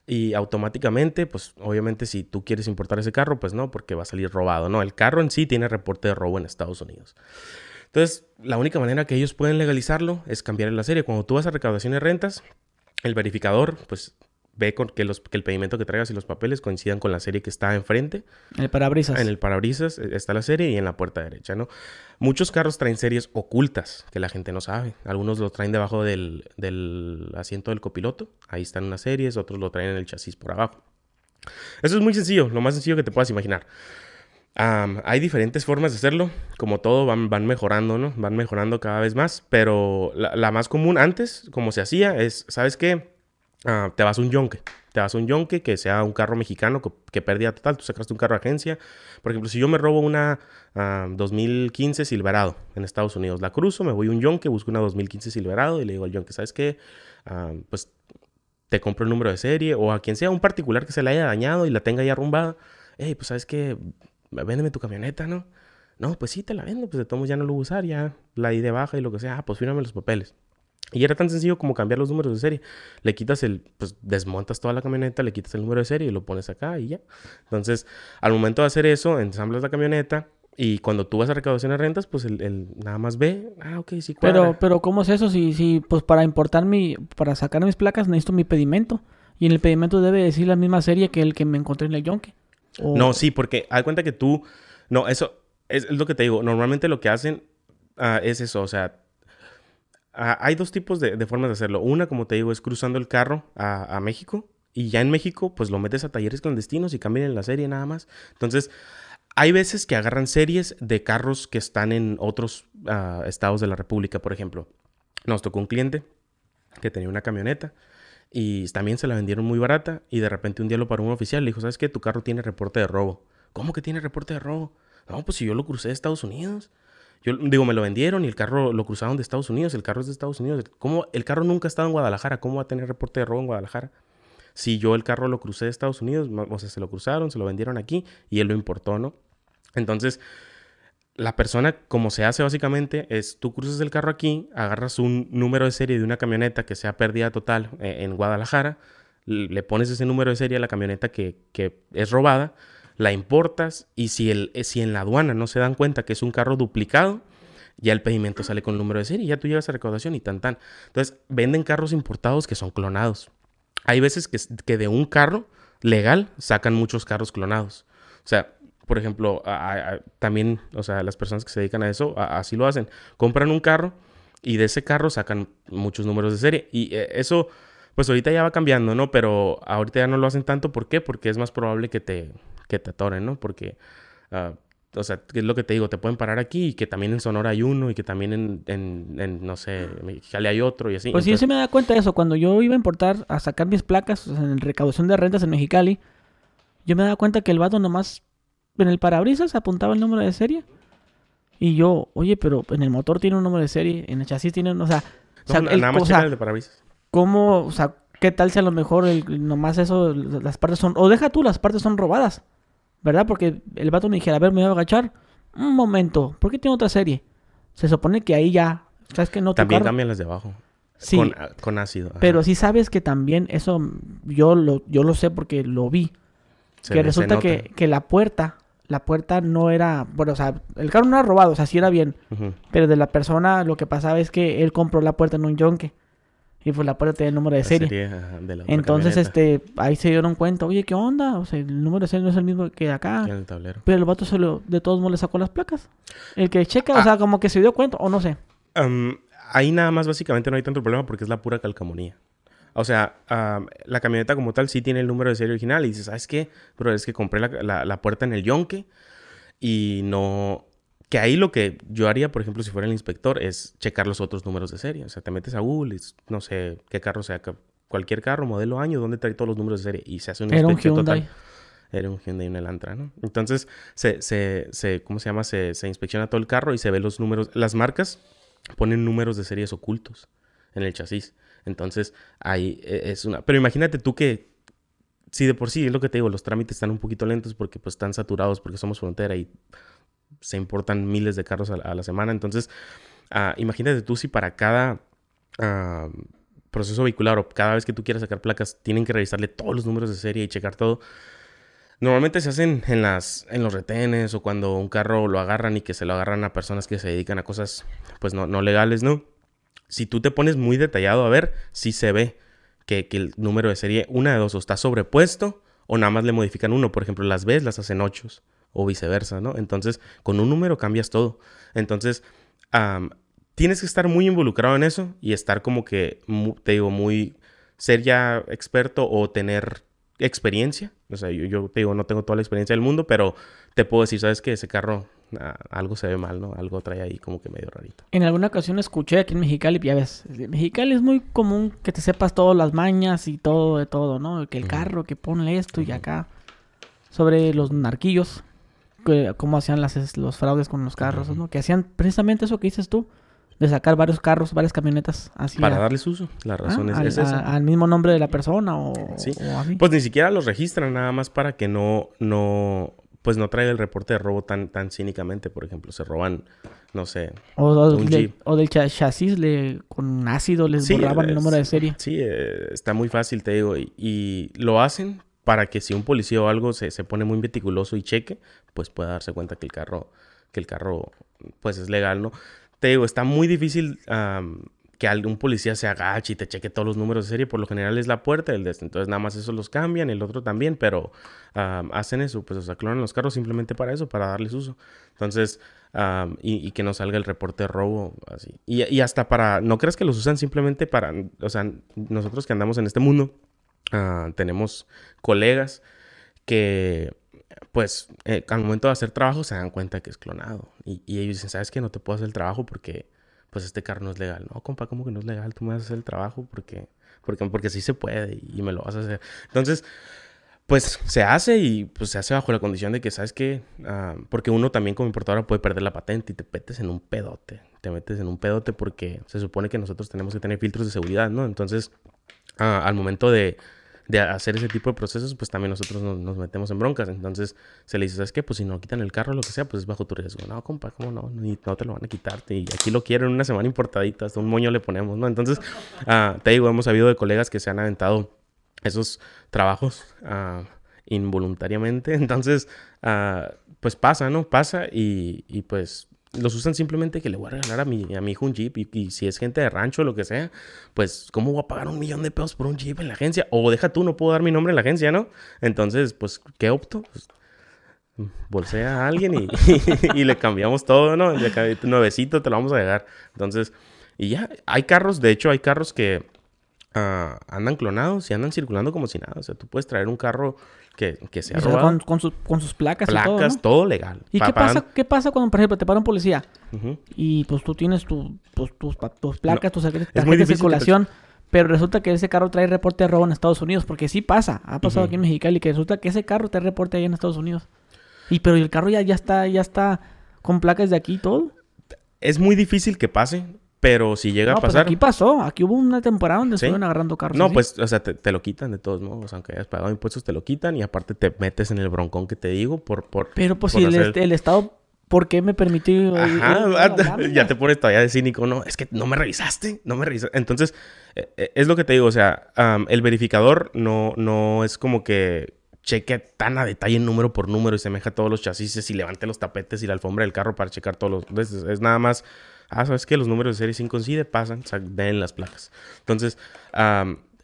y automáticamente, pues obviamente si tú quieres importar ese carro, pues no, porque va a salir robado, ¿no? El carro en sí tiene reporte de robo en Estados Unidos. Entonces, la única manera que ellos pueden legalizarlo es cambiar la serie. Cuando tú vas a recaudación de rentas, el verificador, pues ve que, los, el pedimento que traigas y los papeles coincidan con la serie que está enfrente. En el parabrisas. En el parabrisas eh, está la serie y en la puerta derecha, ¿no? Muchos carros traen series ocultas que la gente no sabe. Algunos lo traen debajo del, del asiento del copiloto. Ahí están unas series, otros lo traen en el chasis por abajo. Eso es muy sencillo, lo más sencillo que te puedas imaginar. hay diferentes formas de hacerlo, como todo van, van, mejorando, ¿no? Van mejorando cada vez más, pero la, la más común antes, como se hacía, es, ¿sabes qué? Ah, te vas a un yonke. Te vas a un yonke que sea un carro mexicano que, perdía total. Tú sacaste un carro de agencia. Por ejemplo, si yo me robo una 2015 ah, Silverado en Estados Unidos, la cruzo, me voy a un yonke, busco una 2015 Silverado y le digo al yonke, ¿sabes qué? Ah, pues te compro el número de serie o a quien sea, un particular que se la haya dañado y la tenga ahí arrumbada. Hey, pues sabes qué, véndeme tu camioneta, ¿no? No, pues sí, te la vendo, pues de todos ya no lo voy usar, ya la di de baja y lo que sea. Ah, pues fíjame los papeles. Y era tan sencillo como cambiar los números de serie. Le quitas el, pues desmontas toda la camioneta, le quitas el número de serie y lo pones acá y ya. Entonces, al momento de hacer eso, ensamblas la camioneta, y cuando tú vas a recaudación de rentas, pues el, nada más ve, ah, ok, sí, Pero, pero ¿cómo es eso? Si, si, pues para importar mi, para sacar mis placas necesito mi pedimento. Y en el pedimento debe decir la misma serie que el que me encontré en el yonke. No, sí, porque haz cuenta que tú, no, eso es lo que te digo. Normalmente lo que hacen ah, es eso, o sea, hay dos tipos de, formas de hacerlo. Una, como te digo, es cruzando el carro a, México y ya en México, pues lo metes a talleres clandestinos y cambian la serie nada más. Entonces, hay veces que agarran series de carros que están en otros ah, estados de la República, por ejemplo. Nos tocó un cliente que tenía una camioneta y también se la vendieron muy barata y de repente un día lo paró un oficial y le dijo, ¿sabes qué? Tu carro tiene reporte de robo. ¿Cómo que tiene reporte de robo? No, pues si yo lo crucé de Estados Unidos. Yo digo, me lo vendieron y el carro lo cruzaron de Estados Unidos, el carro es de Estados Unidos. ¿Cómo? El carro nunca ha estado en Guadalajara, ¿cómo va a tener reporte de robo en Guadalajara? Si yo el carro lo crucé de Estados Unidos, o sea, se lo cruzaron, se lo vendieron aquí y él lo importó, ¿no? Entonces, la persona, como se hace básicamente, es tú cruzas el carro aquí, agarras un número de serie de una camioneta que sea pérdida total eh, en Guadalajara, le pones ese número de serie a la camioneta que es robada la importas y si, el, eh, si en la aduana no se dan cuenta que es un carro duplicado, ya el pedimento sale con el número de serie, y ya tú llevas a recaudación y tan tan. Entonces, venden carros importados que son clonados. Hay veces que, que de un carro legal sacan muchos carros clonados. O sea, por ejemplo, también, o sea, las personas que se dedican a eso, así lo hacen. Compran un carro y de ese carro sacan muchos números de serie. Y eh, eso, pues ahorita ya va cambiando, ¿no? Pero ahorita ya no lo hacen tanto. ¿Por qué? Porque es más probable que te, que te atoren, ¿no? Porque, ah, o sea, es lo que te digo, te pueden parar aquí y que también en Sonora hay uno y que también en, en, no sé, Mexicali hay otro y así. Pues sí, yo sí me da cuenta de eso. Cuando yo iba a importar, a sacar mis placas en recaudación de rentas en Mexicali, yo me daba cuenta que el vato nomás en el parabrisas apuntaba el número de serie. Y yo, oye, pero en el motor tiene un número de serie, en el chasis tiene, un, o sea, o el, parabrisas. ¿Cómo, o sea, qué tal si a lo mejor el, nomás eso, las partes son, o deja tú, las partes son robadas. ¿verdad? Porque el vato me dijera, a ver, me voy a agachar. Un momento, ¿por qué tiene otra serie? Se supone que ahí ya, ¿sabes que no También cambian las de abajo. Sí. Con, ah, ácido. Pero sí sabes que también eso, yo lo, yo lo sé porque lo vi. que resulta que, la puerta, la puerta no era, bueno, o sea, el carro no era robado, o sea, sí era bien. Pero de la persona lo que pasaba es que él compró la puerta en un yonque. Y pues la parte el número de serie. Entonces, este, ahí se dieron cuenta, oye, ¿qué onda? O sea, el número de serie no es el mismo que acá. Pero el vato se de todos modos le sacó las placas. El que checa, o ah. sea, como que se dio cuenta, o no sé. ahí nada más básicamente no hay tanto problema porque es la pura calcamonía. O sea, la camioneta como tal sí tiene el número de serie original y dices, ¿sabes qué? Pero es que compré la, puerta en el Yonke. y no, que ahí lo que yo haría, por ejemplo, si fuera el inspector, es checar los otros números de serie. O sea, te metes a Google, no sé qué carro sea, cualquier carro, modelo, año, dónde trae todos los números de serie y se hace un Era un Hyundai. Total. Era un Hyundai, Elantra, ¿no? Entonces, se, se, se ¿cómo se llama? Se, se, inspecciona todo el carro y se ve los números. Las marcas ponen números de series ocultos en el chasis. Entonces, ahí e, es una... Pero imagínate tú que, si de por sí, es lo que te digo, los trámites están un poquito lentos porque pues están saturados, porque somos frontera y se importan miles de carros a, la semana. Entonces, ah, imagínate tú si para cada ah, proceso vehicular o cada vez que tú quieras sacar placas, tienen que revisarle todos los números de serie y checar todo. Normalmente se hacen en, las, en los retenes o cuando un carro lo agarran y que se lo agarran a personas que se dedican a cosas pues no, legales, ¿no? Si tú te pones muy detallado a ver, si se ve que, el número de serie, una de dos, o está sobrepuesto o nada más le modifican uno. Por ejemplo, las Bs las hacen ocho o viceversa, ¿no? Entonces, con un número cambias todo. Entonces, tienes que estar muy involucrado en eso y estar como que, te digo, muy, ser ya experto o tener experiencia. O sea, yo, te digo, no tengo toda la experiencia del mundo, pero te puedo decir, ¿sabes que Ese carro algo se ve mal, ¿no? Algo trae ahí como que medio rarito. En alguna ocasión escuché aquí en Mexicali, ya ves, en Mexicali es muy común que te sepas todas las mañas y todo de todo, ¿no? Que el carro, que ponle esto y acá. Sobre los narquillos, cómo hacían los fraudes con los carros, ¿no? Que hacían precisamente eso que dices tú, de sacar varios carros, varias camionetas así. Para darles uso, la ah, razón es, esa. Al mismo nombre de la persona o, Pues ni siquiera los registran nada más para que no, no, pues no traiga el reporte de robo tan, tan cínicamente, por ejemplo, se roban, no sé, o, un del chasis le, con ácido les borraban el número de serie. Sí, eh, está muy fácil, te digo, y, lo hacen para que si un policía o algo se, se pone muy meticuloso y cheque, pues pueda darse cuenta que el carro, que el carro, pues es legal, ¿no? Te digo, está muy difícil que algún policía se agache y te cheque todos los números de serie. Por lo general es la puerta del destino. Entonces nada más eso los cambian, el otro también, pero hacen eso. Pues, o sea, clonan los carros simplemente para eso, para darles uso. Entonces, y, que no salga el reporte de robo, así. Y, hasta para, no creas que los usan simplemente para, o sea, nosotros que andamos en este mundo, ah, tenemos colegas que pues eh, al momento de hacer trabajo se dan cuenta que es clonado. Y, ellos dicen, ¿sabes que No te puedo hacer el trabajo porque pues este carro no es legal. No, compa, ¿cómo que no es legal? Tú me vas a hacer el trabajo porque, porque, porque sí se puede y me lo vas a hacer. Entonces, pues se hace y pues se hace bajo la condición de que, ¿sabes que ah, porque uno también como importadora puede perder la patente y te metes en un pedote. Te metes en un pedote porque se supone que nosotros tenemos que tener filtros de seguridad, ¿no? Entonces, ah, al momento de de hacer ese tipo de procesos, pues también nosotros nos, metemos en broncas. Entonces se le dice, ¿sabes qué? Pues si no quitan el carro, o lo que sea, pues es bajo tu riesgo. No, compa, ¿cómo no? Ni, no te lo van a quitarte. Y aquí lo quieren una semana importadita, hasta un moño le ponemos, ¿no? Entonces, ah, te digo, hemos habido de colegas que se han aventado esos trabajos ah, involuntariamente. Entonces, ah, pues pasa, ¿no? Pasa y pues los usan simplemente que le voy a regalar a mi, a hijo un Jeep y, si es gente de rancho o lo que sea, pues ¿cómo voy a pagar un millón de pesos por un Jeep en la agencia? O deja tú, no puedo dar mi nombre en la agencia, ¿no? Entonces, pues, ¿qué opto? Pues, bolsea a alguien y, y, le cambiamos todo, ¿no? Le, nuevecito te lo vamos a dejar. Entonces, y ya, hay carros, de hecho, hay carros que andan clonados y andan circulando como si nada. O sea, tú puedes traer un carro que, que sea robado. Con, sus placas, placas todo. legal. ¿Y qué pasa, qué pasa cuando, por ejemplo, te para un policía? Y pues tú tienes pues, tus, placas, tus tarjetas de circulación. Pero resulta que ese carro trae reporte de robo en Estados Unidos, porque sí pasa, ha pasado aquí en Mexicali, que resulta que ese carro trae reporte ahí en Estados Unidos. Y pero el carro ya, ya está, ya está con placas de aquí y todo. Es muy difícil que pase, pero si llega a pues pasar. Pues aquí pasó. Aquí hubo una temporada donde se estuvieron agarrando carros. No, pues, o sea, te, lo quitan de todos modos. Aunque hayas pagado impuestos, te lo quitan y aparte te metes en el broncón que te digo por. por Pero pues si el, Estado. ¿Por qué me permitió...? Ajá, ah, ya te pones todavía de cínico, ¿no? Es que no me revisaste, no me revisaste. Entonces, eh, eh, es lo que te digo, o sea, el verificador no, no es como que cheque tan a detalle número por número y semeja todos los chasis y levante los tapetes y la alfombra del carro para checar todos los... es nada más ah, sabes que los números de serie 5 coincide pasan, o ven las placas. Entonces,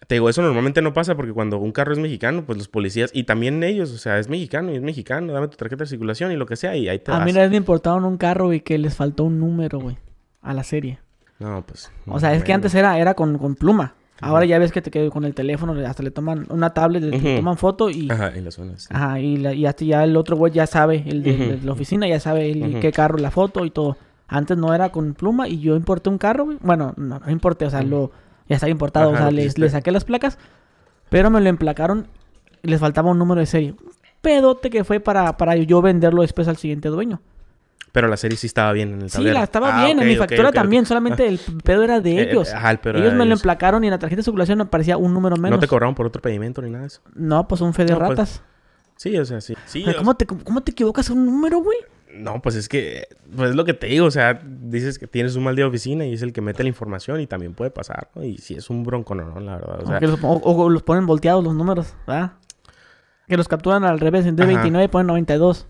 te digo, eso normalmente no pasa porque cuando un carro es mexicano, pues los policías, y también ellos, o sea, es mexicano y es mexicano, dame tu tarjeta de circulación y lo que sea, y ahí te A mí no me importaron un carro, y que les faltó un número, güey, a la serie. No, pues. O sea, es que antes era, era con, pluma. Ahora ya ves que te quedo con el teléfono, hasta le toman una tablet, le toman foto y... Ajá, y las zonas. Ajá, y, hasta ya el otro güey ya sabe, el de, la oficina ya sabe el, qué carro, la foto y todo. Antes no era con pluma y yo importé un carro, güey. Bueno, no, no importé, o sea, lo, ya estaba importado, o sea, le, saqué las placas, pero me lo emplacaron y les faltaba un número de serie. Pedote que fue para, para yo venderlo después al siguiente dueño. Pero la serie sí estaba bien en el tablero. Sí, la estaba ah, bien. en mi factura también. Solamente ah. el pedo era de eh, eh, ellos. ajá, ellos me lo emplacaron y en la tarjeta de circulación aparecía un número menos. ¿No te cobraron por otro pedimento ni nada de eso? No, pues un fe de pues. ratas. Sí, o sea, sí. ¿Cómo, Te, ¿Cómo te equivocas un número, güey? No, pues es que, pues es lo que te digo, o sea, dices que tienes un mal día de oficina y es el que mete la información y también puede pasar, ¿no? Y si es un bronco, no, no la verdad. O, los, ponen volteados los números, ¿verdad? Que los capturan al revés, en 29 ponen 92.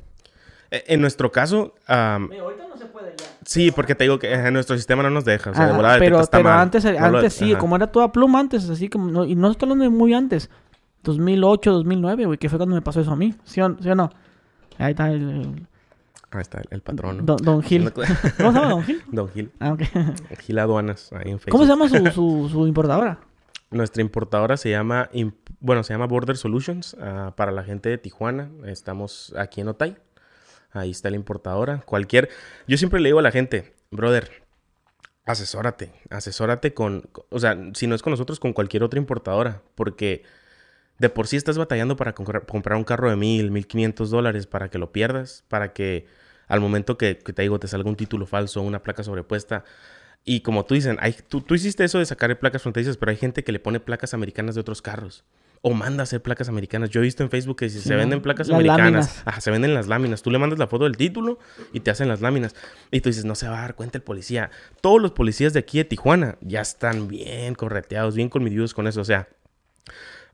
E, en nuestro caso... ahorita no se puede ya. Sí, porque te digo que nuestro sistema no nos deja. O sea, de pero, pero antes, antes sí, como era toda pluma antes, así como... y no estoy hablando de muy antes. 2008, 2009, güey, ¿qué fue cuando me pasó eso a mí. ¿Sí o, no? Ahí está el Ahí está, el, patrón. Don, Gil. ¿Cómo se llama Don Gil? Don Gil. Ah, ok. Gil Aduanas, ahí en Facebook. ¿Cómo se llama su, importadora? Nuestra importadora se llama, bueno, se llama Border Solutions ah, para la gente de Tijuana. Estamos aquí en Otay. Ahí está la importadora. Cualquier, yo siempre le digo a la gente, brother, asesórate, asesórate con, o sea, si no es con nosotros, con cualquier otra importadora, porque de por sí estás batallando para comprar un carro de mil, mil quinientos dólares para que lo pierdas, para que al momento que, te digo, te salga un título falso, una placa sobrepuesta. Y como tú dicen, tú, hiciste eso de sacar placas fronterizas, pero hay gente que le pone placas americanas de otros carros. O manda a hacer placas americanas. Yo he visto en Facebook que si se venden placas americanas, se venden las láminas. Tú le mandas la foto del título y te hacen las láminas. Y tú dices, no se va a dar cuenta el policía. Todos los policías de aquí de Tijuana ya están bien correteados, bien conmigo con eso. O sea,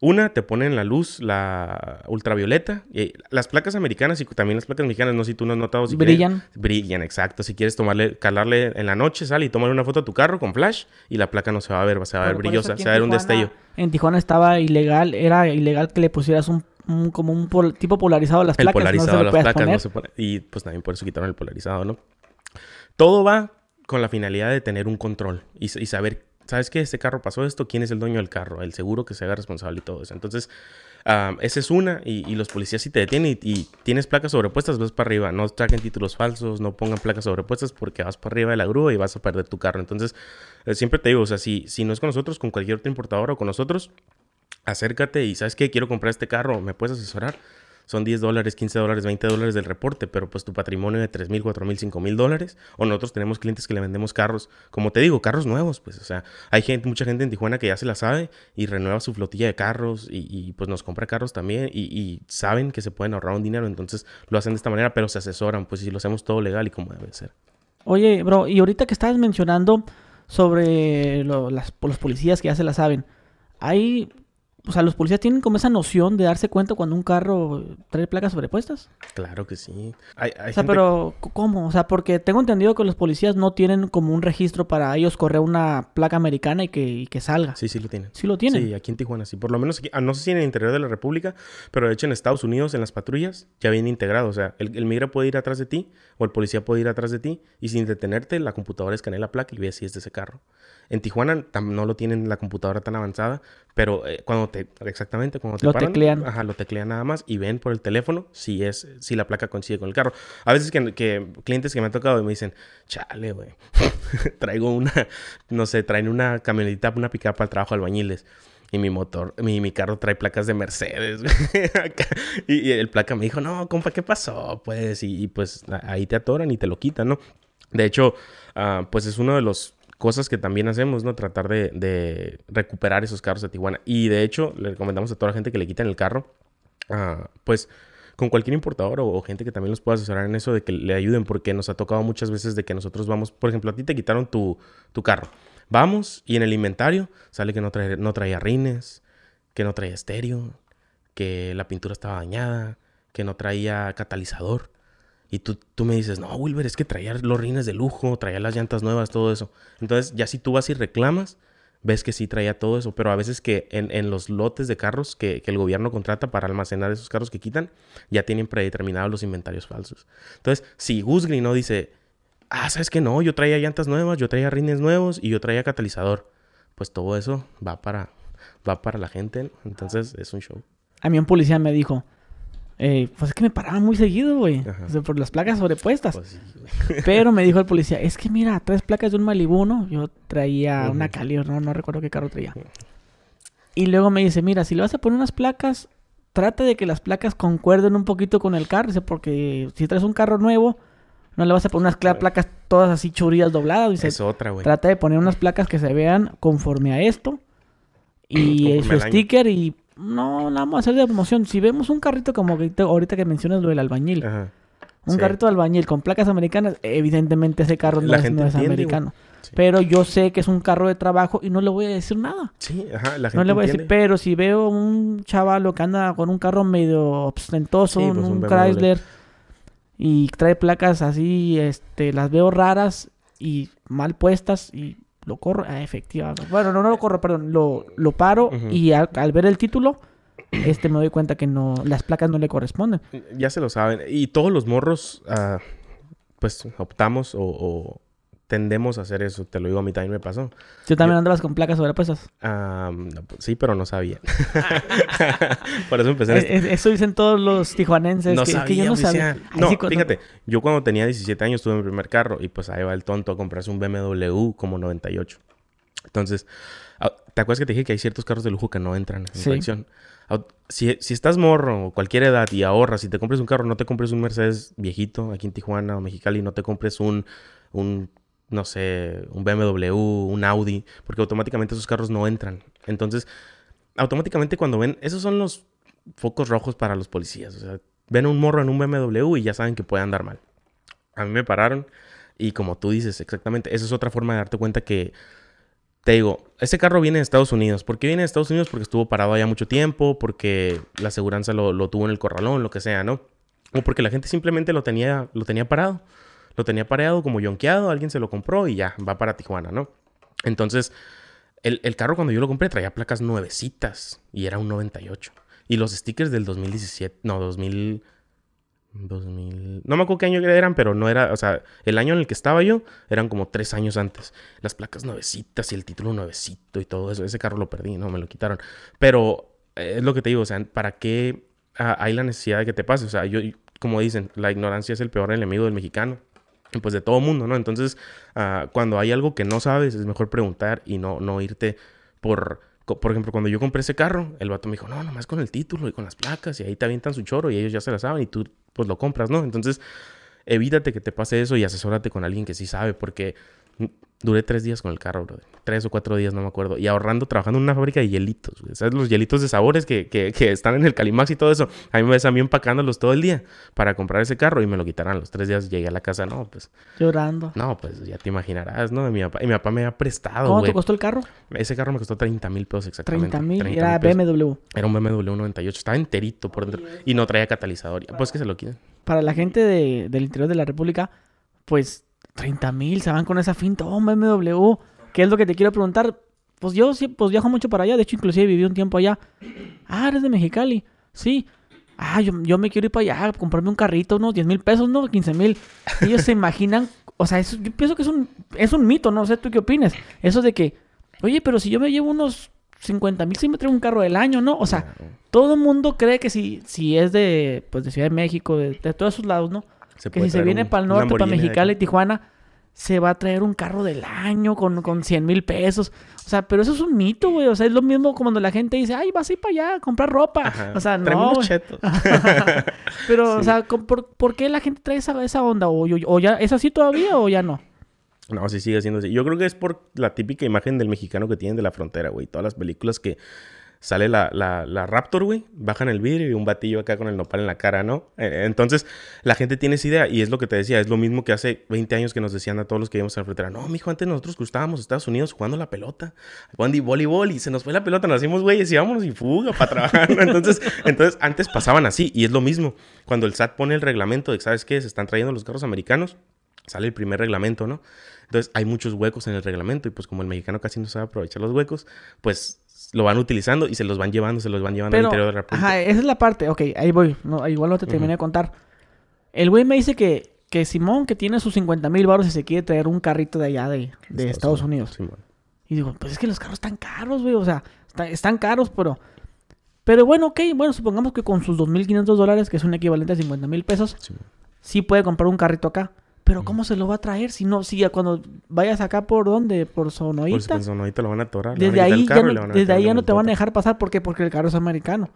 una, te ponen la luz, la ultravioleta. Y las placas americanas y también las placas mexicanas, no sé si tú no has notado. Si brillan. brillan, exacto. Si quieres tomarle, calarle en la noche, sale y tomar una foto a tu carro con flash y la placa no se va a ver, se va a ver brillosa, se va a ver un destello. En Tijuana estaba ilegal, era ilegal que le pusieras un como un tipo polarizado a las el placas. polarizado a las placas no se pone. Y pues también por eso quitaron el polarizado, ¿no? Todo va con la finalidad de tener un control y, y saber ¿sabes qué? Este carro pasó esto, ¿quién es el dueño del carro? El seguro que se haga responsable y todo eso. Entonces, ah, esa es una y, los policías si te detienen y, tienes placas sobrepuestas, vas para arriba. No traquen títulos falsos, no pongan placas sobrepuestas porque vas para arriba de la grúa y vas a perder tu carro. Entonces, eh, siempre te digo, o sea, si, si no es con nosotros, con cualquier otro importador o con nosotros, acércate y sabes qué, quiero comprar este carro, ¿me puedes asesorar? son 10 dólares, 15 dólares, 20 dólares del reporte, pero pues tu patrimonio de 3 mil, 4 mil, 5 mil dólares, o nosotros tenemos clientes que le vendemos carros, como te digo, carros nuevos, pues, o sea, hay gente, mucha gente en Tijuana que ya se la sabe y renueva su flotilla de carros y, pues nos compra carros también y, saben que se pueden ahorrar un dinero, entonces lo hacen de esta manera, pero se asesoran, pues si lo hacemos todo legal y como debe ser. Oye, bro, y ahorita que estabas mencionando sobre los policías que ya se la saben, hay o sea, los policías tienen como esa noción de darse cuenta cuando un carro trae placas sobrepuestas. Claro que sí. o sea, pero ¿cómo? O sea, porque tengo entendido que los policías no tienen como un registro para ellos correr una placa americana y que, y que salga. Sí, sí lo tienen. Sí lo tienen. Sí, aquí en Tijuana, sí. Por lo menos, aquí, ah, no sé si en el interior de la República, pero de hecho en Estados Unidos, en las patrullas, ya viene integrado. O sea, el, el migra puede ir atrás de ti o el policía puede ir atrás de ti y sin detenerte, la computadora escanea la placa y ve si es de ese carro. En Tijuana no lo tienen la computadora tan avanzada, pero eh, cuando te, exactamente, cuando te lo paran, teclean. Ajá, lo teclean nada más y ven por el teléfono si es, si la placa coincide con el carro. A veces que, clientes que me han tocado y me dicen, chale, güey, traigo una, no sé, traen una camioneta, una picada para el trabajo albañiles y mi motor, mi, mi, carro trae placas de Mercedes. y, y, el placa me dijo, no, compa, ¿qué pasó? Pues, y, pues ahí te atoran y te lo quitan, ¿no? De hecho, ah, pues es uno de los cosas que también hacemos, ¿no? Tratar de, recuperar esos carros de Tijuana. Y de hecho, le recomendamos a toda la gente que le quiten el carro, ah, pues con cualquier importador o, gente que también los pueda asesorar en eso de que le ayuden, porque nos ha tocado muchas veces de que nosotros vamos, por ejemplo, a ti te quitaron tu, tu carro. Vamos y en el inventario sale que no, no traía rines, que no traía estéreo, que la pintura estaba dañada, que no traía catalizador. Y tú, tú me dices, no, Wilber, es que traía los rines de lujo, traía las llantas nuevas, todo eso. Entonces, ya si tú vas y reclamas, ves que sí traía todo eso. Pero a veces que en, los lotes de carros que, el gobierno contrata para almacenar esos carros que quitan, ya tienen predeterminados los inventarios falsos. Entonces, si green no dice, ah, ¿sabes que No, yo traía llantas nuevas, yo traía rines nuevos y yo traía catalizador. Pues todo eso va para, va para la gente. Entonces, es un show. A mí un policía me dijo, eh, pues es que me paraba muy seguido, güey. por las placas sobrepuestas. Pues Pero me dijo el policía, es que mira, tres placas de un Malibu, ¿no? Yo traía una Cali, no, no recuerdo qué carro traía. Y luego me dice, mira, si le vas a poner unas placas, trata de que las placas concuerden un poquito con el carro. Dice, porque si traes un carro nuevo, no le vas a poner unas placas todas así churillas dobladas. Dice, es otra, güey. Trata de poner unas placas que se vean conforme a esto. Y eh, su sticker y no, nada más hacer de promoción. Si vemos un carrito como que ahorita que mencionas lo del albañil, Ajá. un carrito de albañil con placas americanas, evidentemente ese carro no, es, americano. Pero yo sé que es un carro de trabajo y no le voy a decir nada. Sí, ajá, la gente No le voy a decir, pero si veo un chaval que anda con un carro medio ostentoso, un, pues, un Chrysler, y trae placas así, este, las veo raras y mal puestas y lo corro, ah, efectivamente. Bueno, no, no lo corro, perdón, lo, paro y al, ver el título, este me doy cuenta que no, las placas no le corresponden. Ya se lo saben. Y todos los morros, ah, pues optamos o, tendemos a hacer eso. Te lo digo, a mí también me pasó. ¿Tú también andabas con placas sobrepuestas? Pues, sí, pero no sabía. Ah. Por eso empecé. En este- Eso dicen todos los tijuanenses. que, yo no sabía. No, fíjate. Yo cuando tenía 17 años tuve mi primer carro y pues ahí va el tonto a comprarse un BMW como 98. Entonces, ah, ¿te acuerdas que te dije que hay ciertos carros de lujo que no entran en la ah, Si, estás morro o cualquier edad y ahorras, si te compres un carro, no te compres un Mercedes viejito aquí en Tijuana o Mexicali, no te compres un no sé, un BMW, un Audi, porque automáticamente esos carros no entran. Entonces, automáticamente cuando ven, esos son los focos rojos para los policías. O sea, ven un morro en un BMW y ya saben que puede andar mal. A mí me pararon y como tú dices, exactamente, esa es otra forma de darte cuenta que, te digo, ese carro viene de Estados Unidos. ¿Por qué viene de Estados Unidos? Porque estuvo parado allá mucho tiempo, porque la seguridad lo, tuvo en el corralón, lo que sea, ¿no? O porque la gente simplemente lo tenía, lo tenía parado lo tenía pareado como jonqueado alguien se lo compró y ya, va para Tijuana, ¿no? Entonces, el, carro cuando yo lo compré traía placas nuevecitas y era un 98. Y los stickers del 2017, no, 2000... No me acuerdo qué año eran, pero no era. O sea, el año en el que estaba yo eran como tres años antes. Las placas nuevecitas y el título nuevecito y todo eso. Ese carro lo perdí, no, me lo quitaron. Pero eh, es lo que te digo, o sea, ¿para qué ah, hay la necesidad de que te pase? O sea, yo, como dicen, la ignorancia es el peor enemigo del mexicano pues de todo mundo, ¿no? Entonces, ah, cuando hay algo que no sabes, es mejor preguntar y no, no irte por... Por ejemplo, cuando yo compré ese carro, el vato me dijo, no, nomás con el título y con las placas, y ahí te avientan su choro y ellos ya se la saben y tú pues lo compras, ¿no? Entonces, evítate que te pase eso y asesórate con alguien que sí sabe, porque Duré tres días con el carro, bro. Tres o cuatro días, no me acuerdo. Y ahorrando, trabajando en una fábrica de hielitos. ¿Sabes? Los hielitos de sabores que, que, están en el Calimax y todo eso. A mí me ves a mí empacándolos todo el día para comprar ese carro y me lo quitaran. Los tres días llegué a la casa, no, pues. Llorando. No, pues ya te imaginarás, ¿no? Y mi papá, y mi papá me había prestado. cómo te costó el carro? Ese carro me costó 30 mil pesos exactamente. 30 mil. Era BMW. Era un BMW 98. Estaba enterito por dentro. Y no traía catalizador. Pues que se lo quiten. Para la gente del interior de la República, pues 30 mil, se van con esa finta. Oh, MW ¿qué es lo que te quiero preguntar? Pues yo sí, pues viajo mucho para allá. De hecho, inclusive viví un tiempo allá. Ah, eres de Mexicali. Sí. Ah, yo, me quiero ir para allá, comprarme un carrito, unos 10 mil pesos, no, 15 mil. Ellos se imaginan, o sea, eso, yo pienso que es un, es un mito, no o sé, sea, ¿tú qué opinas? Eso de que, oye, pero si yo me llevo unos 50 mil, si me traigo un carro del año, ¿no? O sea, todo el mundo cree que si, si es de, pues, de Ciudad de México, de, de todos esos lados, ¿no? que si se viene para el norte, para Mexicali, Tijuana, se va a traer un carro del año con, con 100 mil pesos. O sea, pero eso es un mito, güey. O sea, es lo mismo como cuando la gente dice, ay, vas a para allá a comprar ropa. o sea, no. pero, o sea, ¿por, qué la gente trae esa, esa onda? ¿O, ya es así todavía o ya no? No, sí sigue siendo así. Yo creo que es por la típica imagen del mexicano que tienen de la frontera, güey. Todas las películas que sale la, Raptor, güey, bajan el vidrio y un batillo acá con el nopal en la cara, ¿no? E, entonces, la gente tiene esa idea y es lo que te decía, es lo mismo que hace 20 años que nos decían a todos los que íbamos a la frontera, no, mijo, antes nosotros gustábamos Estados Unidos jugando la pelota, Cuando y voleibol y se nos fue la pelota, nacimos güey. y íbamos y fuga para trabajar, Entonces, entonces, antes pasaban así y es lo mismo. Cuando el SAT pone el reglamento de, ¿sabes qué? Se están trayendo los carros americanos, sale el primer reglamento, ¿no? Entonces, hay muchos huecos en el reglamento y pues como el mexicano casi no sabe aprovechar los huecos, pues lo van utilizando y se los van llevando, se los van llevando al interior de la Ajá, esa es la parte. Ok, ahí voy. igual no te terminé de contar. El güey me dice que, que Simón, que tiene sus 50 mil baros y se quiere traer un carrito de allá de, Estados, Unidos. Y digo, pues es que los carros están caros, güey. O sea, están caros, pero... Pero bueno, ok. Bueno, supongamos que con sus 2.500 dólares, que es un equivalente a 50 mil pesos, sí puede comprar un carrito acá. Pero ¿cómo se lo va a traer si no, si cuando vayas acá por dónde, por Sonoita? Por Sonoita lo van a atorar. Desde ahí ya no, te van a dejar pasar porque porque el carro es americano.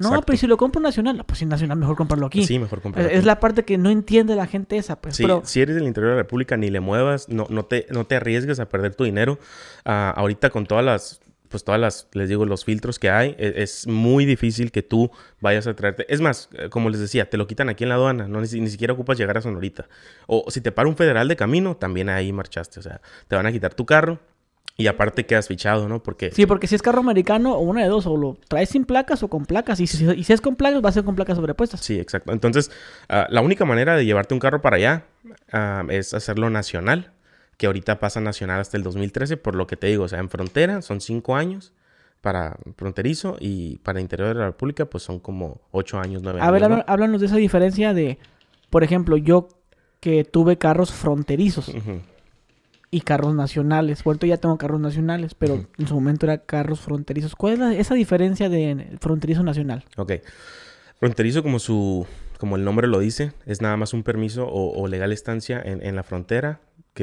No, pero pues si lo compro nacional, pues si nacional mejor comprarlo aquí. Sí, mejor comprarlo. Eh, es la parte que no entiende la gente esa, pues, si eres del interior de la República, ni le muevas, no, no, te, no te arriesgues a perder tu dinero. Ah, ahorita con todas las pues todas las, les digo, los filtros que hay, e-, es, muy difícil que tú vayas a traerte. Es más, eh, como les decía, te lo quitan aquí en la aduana, no, ni, siquiera ocupas llegar a Sonorita. O si te para un federal de camino, también ahí marchaste, o sea, te van a quitar tu carro. Y aparte quedas fichado, ¿no? Porque... Sí, porque si es carro americano, o una de dos, o lo traes sin placas o con placas. Y si, es con placas, va a ser con placas sobrepuestas. Sí, exacto. Entonces, ah, la única manera de llevarte un carro para allá ah, es hacerlo nacional que ahorita pasa nacional hasta el 2013, por lo que te digo, o sea, en frontera son cinco años para fronterizo y para interior de la República, pues son como ocho años, nueve años. A ver, háblanos de esa diferencia de, por ejemplo, yo que tuve carros fronterizos. y carros nacionales. Ahorita ya tengo carros nacionales, pero en su momento era carros fronterizos. ¿Cuál es esa diferencia de fronterizo nacional? Ok. Fronterizo, como su, como el nombre lo dice, es nada más un permiso o, legal estancia en, en, la frontera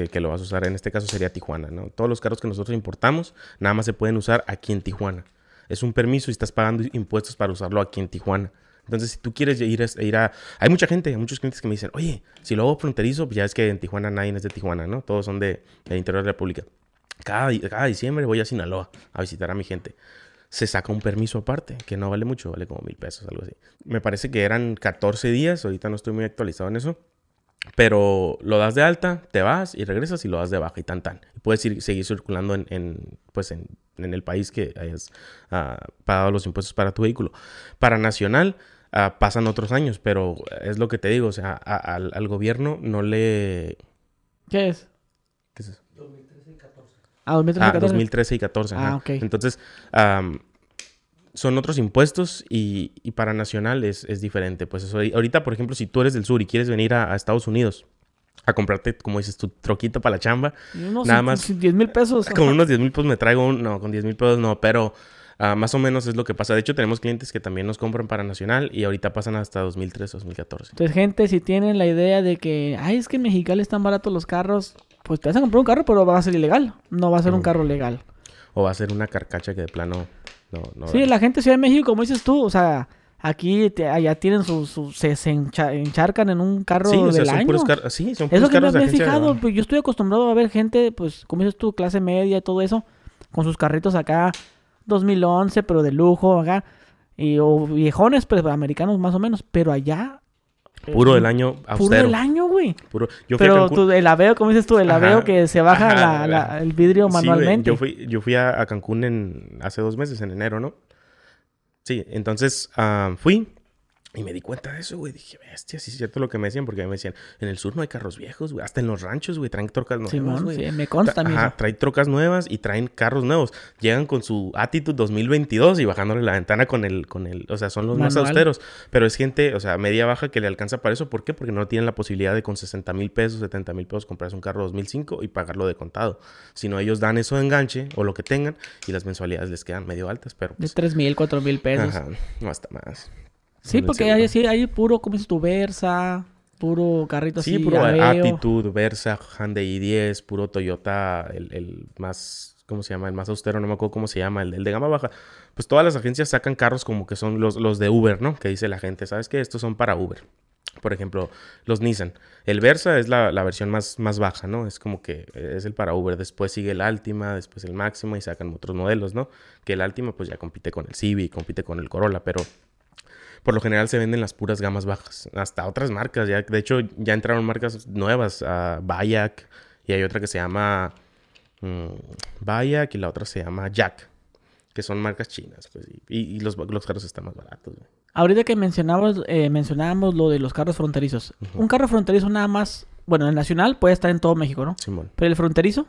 que, lo vas a usar. En este caso sería Tijuana, ¿no? Todos los carros que nosotros importamos nada más se pueden usar aquí en Tijuana. Es un permiso y estás pagando impuestos para usarlo aquí en Tijuana. Entonces, si tú quieres ir a, ir a... Hay mucha gente, hay muchos clientes que me dicen, oye, si lo hago fronterizo, pues ya es que en Tijuana nadie es de Tijuana, ¿no? Todos son de, interior de la República. Cada, cada diciembre voy a Sinaloa a visitar a mi gente se saca un permiso aparte, que no vale mucho, vale como mil pesos, algo así. Me parece que eran 14 días, ahorita no estoy muy actualizado en eso, pero lo das de alta, te vas y regresas y lo das de baja y tan tan. Puedes seguir circulando en, pues en, el país que hayas ah, pagado los impuestos para tu vehículo. Para nacional ah, pasan otros años, pero es lo que te digo, o sea, al, gobierno no le... ¿Qué es? ¿Qué es eso? 2013 y 14. Ah, 2013 y 14. Ah, y Ah, ok. Entonces son otros impuestos y, para nacional es, diferente. Pues eso, ahorita, por ejemplo, si tú eres del sur y quieres venir a, Estados Unidos a comprarte, como dices, tu troquito para la chamba, nada más. unos 10 mil pesos. Con unos 10 mil pesos me traigo un, no, con 10 mil pesos no, pero ah, más o menos es lo que pasa. De hecho, tenemos clientes que también nos compran para nacional y ahorita pasan hasta 2003, 2014. Entonces, gente, si tienen la idea de que, ay, es que en Mexicali están baratos los carros, pues te vas a comprar un carro, pero va a ser ilegal. No va a ser un carro legal. O va a ser una carcacha que de plano sí, la gente de Ciudad de México, como dices tú, o sea, aquí allá tienen sus, se, encharcan en un carro de del son sí, que me, he fijado, pues, yo estoy acostumbrado a ver gente, pues, como dices tú, clase media todo eso, con sus carritos acá, 2011, pero de lujo acá, y, o viejones, pues, americanos más o menos, pero allá Puro eh, del año Puro del año, güey. Pero tú, el aveo, ¿cómo dices tú? El aveo que se baja el vidrio manualmente. Yo fui, yo fui a, Cancún en, hace dos meses, en enero, ¿no? Sí, entonces ah, fui y me di cuenta de eso, güey. Dije, bestia, sí es cierto lo que me decían, porque a mí me decían, en el sur no hay carros viejos, güey. Hasta en los ranchos, güey, traen trocas nuevas. Sí, güey. sí me consta, Tra Ajá, traen trocas nuevas y traen carros nuevos. Llegan con su Attitude 2022 y bajándole la ventana con el, con el, o sea, son los más austeros. Pero es gente, o sea, media baja que le alcanza para eso. ¿Por qué? Porque no tienen la posibilidad de con 60 mil pesos, 70 mil pesos comprarse un carro 2005 y pagarlo de contado. Sino ellos dan eso de enganche o lo que tengan y las mensualidades les quedan medio altas, pero. Pues, de 3 mil, 4 mil pesos. Ajá, no hasta más. Sí, porque hay, puro, como es tu Versa, puro carrito sí, así. Sí, puro Attitude, Versa, Hyundai i10, puro Toyota, el, más, ¿cómo se llama? El más austero, no me acuerdo cómo se llama, el, del de gama baja. Pues todas las agencias sacan carros como que son los, los de Uber, ¿no? Que dice la gente, ¿sabes qué? Estos son para Uber. Por ejemplo, los Nissan. El Versa es la, la versión más, más baja, ¿no? Es como que es el para Uber. Después sigue el Altima, después el máximo y sacan otros modelos, ¿no? Que el Altima pues ya compite con el Civic, compite con el Corolla, pero por lo general se venden las puras gamas bajas. Hasta otras marcas. Ya, de hecho, ya entraron marcas nuevas. Ah, Bayak. Y hay otra que se llama mm, Bayak. Y la otra se llama Jack. Que son marcas chinas. Pues, y, los, carros están más baratos. Ahorita que mencionabas, eh, mencionábamos lo de los carros fronterizos. Un carro fronterizo nada más... Bueno, el nacional puede estar en todo México, ¿no? Simón. Pero el fronterizo...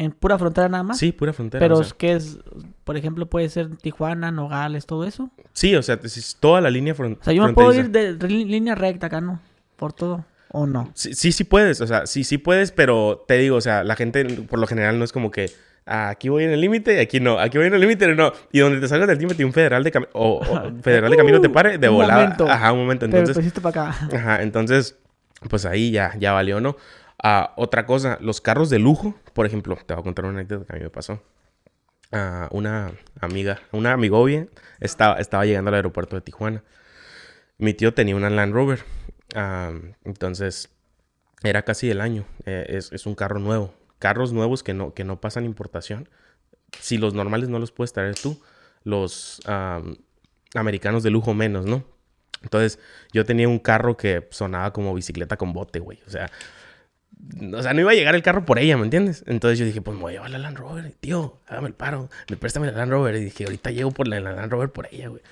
¿En pura frontera nada más? Sí, pura frontera. Pero es que es, por ejemplo, puede ser Tijuana, Nogales, todo eso. Sí, o sea, es toda la línea frontera. O sea, yo me puedo ir de línea recta acá, ¿no? Por todo. ¿O no? Sí, sí, puedes, o sea, sí, sí puedes, pero te digo, o sea, la gente por lo general no es como que ah, aquí voy en el límite, aquí no, aquí voy en el límite, no. Y donde te salgas del límite un federal de camino, o, federal de camino te uh, pare, de volada. Ajá, un momento, entonces. para acá. Ajá, entonces, pues ahí ya, ya valió, ¿no? Ah, otra cosa, los carros de lujo, por ejemplo, te voy a contar una anécdota que a mí me pasó. a ah, una amiga, una amigovia, estaba, estaba llegando al aeropuerto de Tijuana. Mi tío tenía una Land Rover. Ah, entonces, era casi el año. Eh, es, es, un carro nuevo. Carros nuevos que no, que no pasan importación. Si los normales no los puedes traer tú, los americanos de lujo menos, ¿no? Entonces, yo tenía un carro que sonaba como bicicleta con bote, güey. O sea, o sea, no iba a llegar el carro por ella, ¿me entiendes? Entonces yo dije, pues me voy a llevar la Land Rover, tío, hágame el paro, me préstame la Land Rover. Y dije, ahorita llego por la, Land Rover por ella, güey.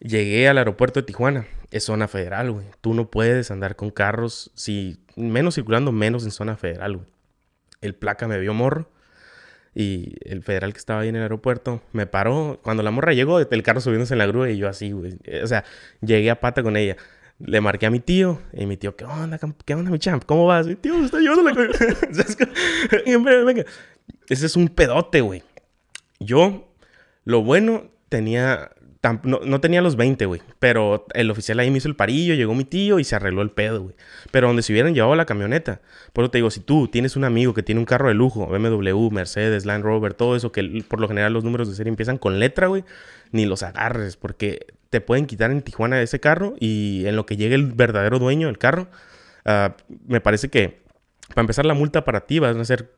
Llegué al aeropuerto de Tijuana, es zona federal, güey. Tú no puedes andar con carros, si menos circulando, menos en zona federal, güey. El placa me vio morro y el federal que estaba ahí en el aeropuerto me paró. Cuando la morra llegó, el carro subiéndose en la grúa y yo así, güey. O sea, llegué a pata con ella le marqué a mi tío y mi tío, ¿qué onda? ¿Qué onda, mi champ? ¿Cómo vas? Mi tío, está llevando la Ese es un pedote, güey. Yo, lo bueno, tenía. No, no tenía los 20, güey. Pero el oficial ahí me hizo el parillo, llegó mi tío y se arregló el pedo, güey. Pero donde se hubieran llevado la camioneta. Por eso te digo, si tú tienes un amigo que tiene un carro de lujo, BMW, Mercedes, Land Rover, todo eso, que por lo general los números de serie empiezan con letra, güey, ni los agarres, porque te pueden quitar en Tijuana ese carro y en lo que llegue el verdadero dueño del carro, ah, me parece que para empezar la multa para ti va a ser,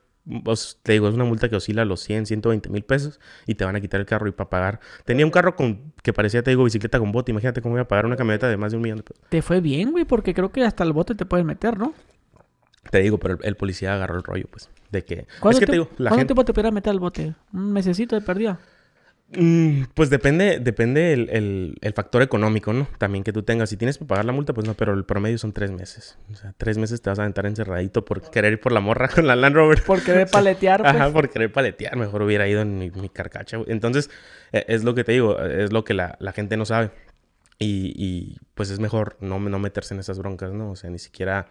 pues, te digo, es una multa que oscila a los 100, 120 mil pesos y te van a quitar el carro y para pagar. Tenía un carro con, que parecía, te digo, bicicleta con bote, imagínate cómo iba a pagar una camioneta de más de un millón de pesos. Te fue bien, güey, porque creo que hasta el bote te puedes meter, ¿no? Te digo, pero el, policía agarró el rollo, pues, de que... ¿Cuánto es que te digo, la gente... tiempo te pudiera meter al bote? ¿Un mesecito de perdida? Mm, pues depende, depende el, factor económico, ¿no? También que tú tengas. Si tienes que pagar la multa, pues no, pero el promedio son tres meses. O sea, tres meses te vas a aventar encerradito por querer ir por la morra con la Land Rover. Por querer paletear, pues. Ajá, por querer paletear. Mejor hubiera ido en mi, carcacha. Entonces, e, es lo que te digo, es lo que la, gente no sabe. Y, pues es mejor no, no meterse en esas broncas, ¿no? O sea, ni siquiera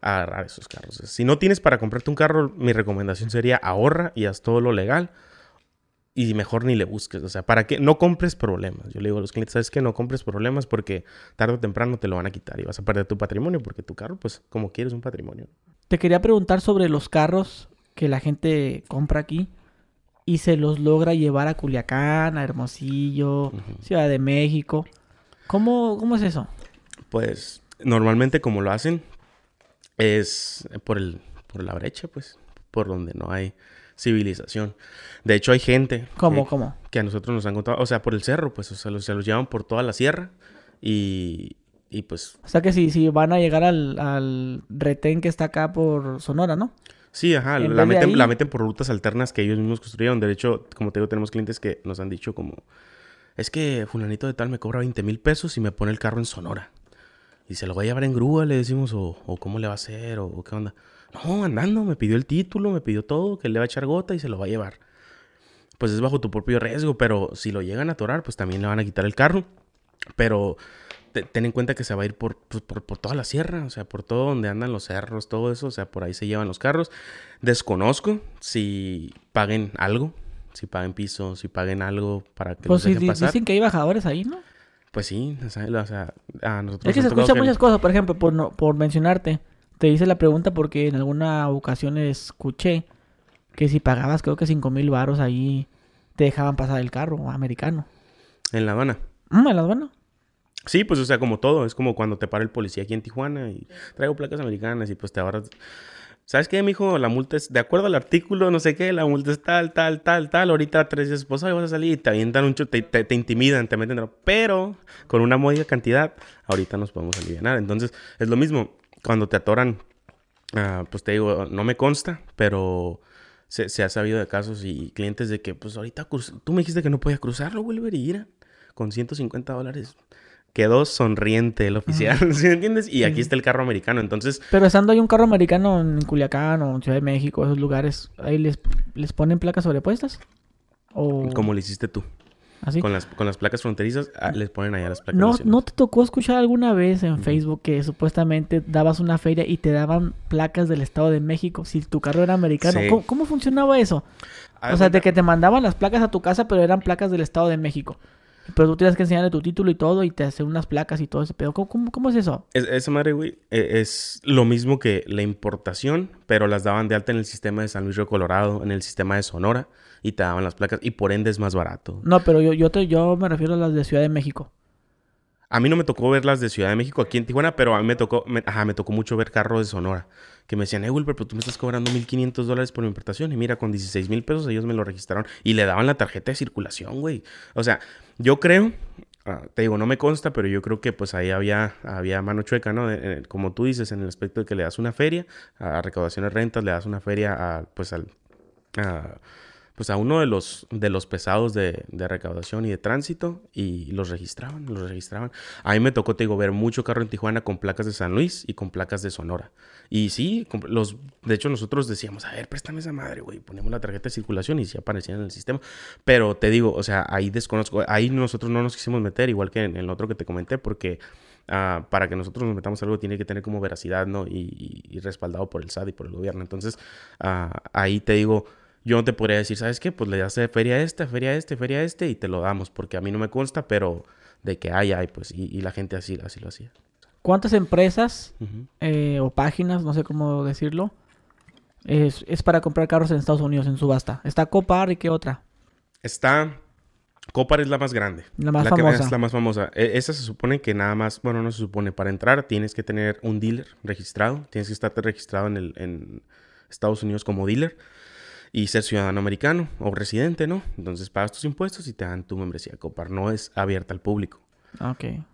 agarrar esos carros. Si no tienes para comprarte un carro, mi recomendación sería ahorra y haz todo lo legal y mejor ni le busques. O sea, ¿para que No compres problemas. Yo le digo a los clientes, ¿sabes qué? No compres problemas porque tarde o temprano te lo van a quitar y vas a perder tu patrimonio porque tu carro, pues, como quieres, un patrimonio. Te quería preguntar sobre los carros que la gente compra aquí y se los logra llevar a Culiacán, a Hermosillo, Ciudad de México. ¿Cómo, ¿Cómo es eso? Pues, normalmente como lo hacen es por, el, por la brecha, pues, por donde no hay civilización. De hecho, hay gente. ¿Cómo, que, cómo? Que a nosotros nos han contado, o sea, por el cerro, pues, o sea, se los llevan por toda la sierra y, y pues... O sea que si, si van a llegar al, retén que está acá por Sonora, ¿no? Sí, ajá, la meten, por rutas alternas que ellos mismos construyeron. De hecho, como te digo, tenemos clientes que nos han dicho como, es que fulanito de tal me cobra 20 mil pesos y me pone el carro en Sonora. Y se lo va a llevar en grúa, le decimos, o, o cómo le va a hacer, o qué onda. No, andando, me pidió el título, me pidió todo, que le va a echar gota y se lo va a llevar. Pues es bajo tu propio riesgo, pero si lo llegan a atorar, pues también le van a quitar el carro. Pero ten en cuenta que se va a ir pues, por, por, toda la sierra, o sea, por todo donde andan los cerros, todo eso, o sea, por ahí se llevan los carros. Desconozco si paguen algo, si paguen piso, si paguen algo para que pues los si Dicen que hay bajadores ahí, ¿no? Pues sí, o sea, a nosotros. Es que se escuchan muchas cosas, por ejemplo, por, no, por mencionarte. Te hice la pregunta porque en alguna ocasión escuché que si pagabas creo que 5 mil varos ahí te dejaban pasar el carro americano. En La Habana. Mm, en La Habana. Sí, pues o sea, como todo, es como cuando te para el policía aquí en Tijuana y traigo placas americanas y pues te ahorras. ¿Sabes qué, mijo? La multa es, de acuerdo al artículo, no sé qué, la multa es tal, tal, tal, tal. Ahorita tres días, pues, vas a salir y te avientan un te, te, intimidan, te meten. Pero con una módica cantidad, ahorita nos podemos aliviar. Entonces, es lo mismo cuando te atoran, ah, pues te digo, no me consta, pero se, ha sabido de casos y, clientes de que, pues ahorita tú me dijiste que no podía cruzarlo, Wilber, y ir con 150 dólares. Quedó sonriente el oficial, me entiendes? Y aquí está el carro americano, entonces... Pero estando ahí un carro americano en Culiacán o en Ciudad de México, esos lugares, ¿ahí les, les ponen placas sobrepuestas? ¿O... Como le hiciste tú. ¿Ah, con las, con las placas fronterizas ah, les ponen allá las placas. No, ¿No te tocó escuchar alguna vez en mm. Facebook que supuestamente dabas una feria y te daban placas del Estado de México si tu carro era americano? ¿Cómo, funcionaba eso? o sea, de que te mandaban las placas a tu casa, pero eran placas del Estado de México. Pero tú tienes que enseñarle tu título y todo y te hacen unas placas y todo ese pedo. ¿Cómo, es eso? Es, esa madre, güey, es, es lo mismo que la importación, pero las daban de alta en el sistema de San Luis Río Colorado, en el sistema de Sonora y te daban las placas y por ende es más barato. No, pero yo, yo, te, yo me refiero a las de Ciudad de México. A mí no me tocó ver las de Ciudad de México aquí en Tijuana, pero a mí me tocó, ajá, me tocó mucho ver carros de Sonora. Que me decían, eh, Wilber, pero tú me estás cobrando 1.500 dólares por mi importación. Y mira, con 16 mil pesos ellos me lo registraron y le daban la tarjeta de circulación, güey. O sea, yo creo, ah, te digo, no me consta, pero yo creo que pues ahí había, había mano chueca, ¿no? Eh, eh, como tú dices, en el aspecto de que le das una feria a recaudaciones rentas, le das una feria a, pues al... A, pues a uno de los, de los pesados de, recaudación y de tránsito y los registraban, los registraban. A mí me tocó, te digo, ver mucho carro en Tijuana con placas de San Luis y con placas de Sonora. Y sí, los, de hecho nosotros decíamos, a ver, préstame esa madre, güey, ponemos la tarjeta de circulación y sí aparecían en el sistema. Pero te digo, o sea, ahí desconozco, ahí nosotros no nos quisimos meter, igual que en el otro que te comenté, porque... Ah, para que nosotros nos metamos algo tiene que tener como veracidad, ¿no? Y, respaldado por el SAD y por el gobierno. Entonces, ah, ahí te digo, yo no te podría decir, ¿sabes qué? Pues le hace feria a este, feria a este, feria a este y te lo damos, porque a mí no me consta, pero de que hay, hay, pues, y, la gente así, así lo hacía. ¿Cuántas empresas eh, o páginas, no sé cómo decirlo, es, para comprar carros en Estados Unidos en subasta? ¿Está Copar y qué otra? Está. Copar es la más grande. La más famosa. la más famosa. E, esa se supone que nada más, bueno, no se supone, para entrar tienes que tener un dealer registrado, tienes que estar registrado en, el, en Estados Unidos como dealer y ser ciudadano americano o residente, ¿no? Entonces pagas tus impuestos y te dan tu membresía Copar. No es abierta al público. Ah, ok.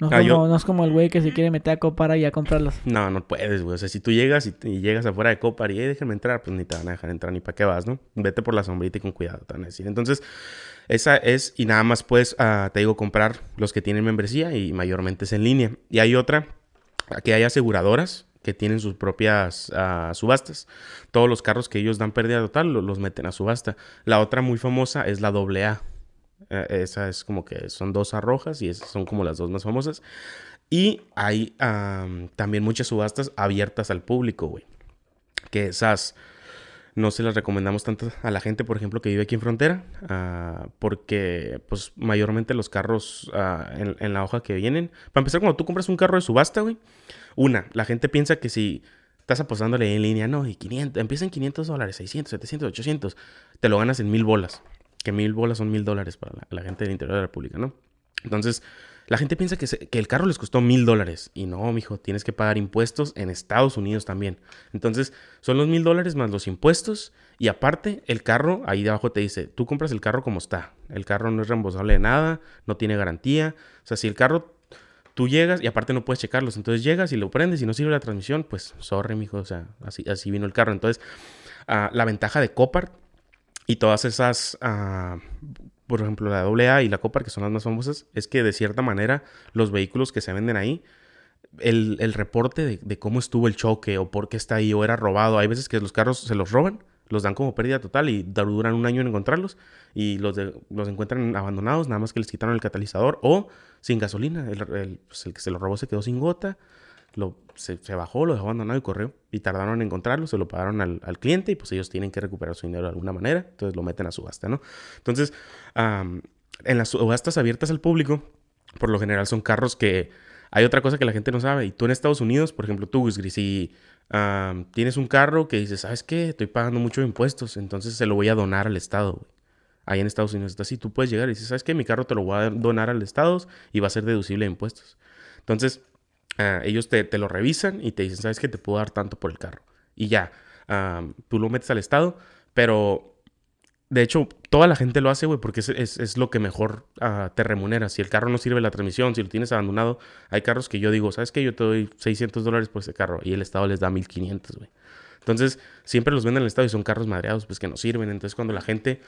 Ah, no es, como, el güey que se quiere meter a Copar y a comprarlos. No, no puedes, güey. O sea, si tú llegas y, llegas afuera de Copar y hey, déjame entrar, pues ni te van a dejar entrar ni para qué vas, ¿no? Vete por la sombrita y con cuidado, te van a decir. Entonces, esa es, y nada más puedes, ah, te digo, comprar los que tienen membresía y mayormente es en línea. Y hay otra, que hay aseguradoras que tienen sus propias ah, subastas. Todos los carros que ellos dan pérdida total los, meten a subasta. La otra muy famosa es la AA. Eh, esa es como que son dos arrojas y esas son como las dos más famosas. Y hay también muchas subastas abiertas al público, güey. Que esas no se las recomendamos tanto a la gente, por ejemplo, que vive aquí en frontera, ah, porque pues mayormente los carros ah, en, en, la hoja que vienen, para empezar, cuando tú compras un carro de subasta, güey, una, la gente piensa que si estás apostándole en línea, no, y 500, empieza en 500 dólares, 600, 700, 800, te lo ganas en mil bolas. Que mil bolas son mil dólares para la, gente del interior de la República, ¿no? Entonces, la gente piensa que, que el carro les costó mil dólares. Y no, mijo, tienes que pagar impuestos en Estados Unidos también. Entonces, son los mil dólares más los impuestos. Y aparte, el carro, ahí debajo te dice, tú compras el carro como está. El carro no es reembolsable de nada, no tiene garantía. O sea, si el carro tú llegas y aparte no puedes checarlos. Entonces llegas y lo prendes y no sirve la transmisión, pues sorry, mijo, o sea, así, así vino el carro. Entonces, ah, la ventaja de Copart y todas esas, ah, por ejemplo, la AA y la Copart, que son las más famosas, es que de cierta manera los vehículos que se venden ahí, el, reporte de, cómo estuvo el choque o por qué está ahí o era robado, hay veces que los carros se los roban. Los dan como pérdida total y duran un año en encontrarlos y los, los encuentran abandonados, nada más que les quitaron el catalizador o sin gasolina. El, pues, el, que se lo robó se quedó sin gota. Lo, se, bajó, lo dejó abandonado y corrió. Y tardaron en encontrarlo, se lo pagaron al, cliente y pues ellos tienen que recuperar su dinero de alguna manera. Entonces lo meten a subasta, ¿no? Entonces, en las subastas abiertas al público, por lo general son carros que hay otra cosa que la gente no sabe. Y tú en Estados Unidos, por ejemplo, tú, Gris, si tienes un carro que dices, ¿sabes qué? Estoy pagando muchos impuestos, entonces se lo voy a donar al Estado ahí en Estados Unidos. está así. tú puedes llegar y dices, ¿sabes qué? Mi carro te lo voy a donar al Estado y va a ser deducible de impuestos. Entonces, ah, ellos te, lo revisan y te dicen, ¿sabes qué? Te puedo dar tanto por el carro. Y ya, ah, tú lo metes al Estado, pero de hecho, toda la gente lo hace, güey, porque es, lo que mejor ah, te remunera. Si el carro no sirve la transmisión, si lo tienes abandonado, hay carros que yo digo, ¿sabes qué? Yo te doy 600 dólares por ese carro y el Estado les da 1500, güey. Entonces, siempre los venden al Estado y son carros madreados, pues que no sirven. Entonces, cuando la gente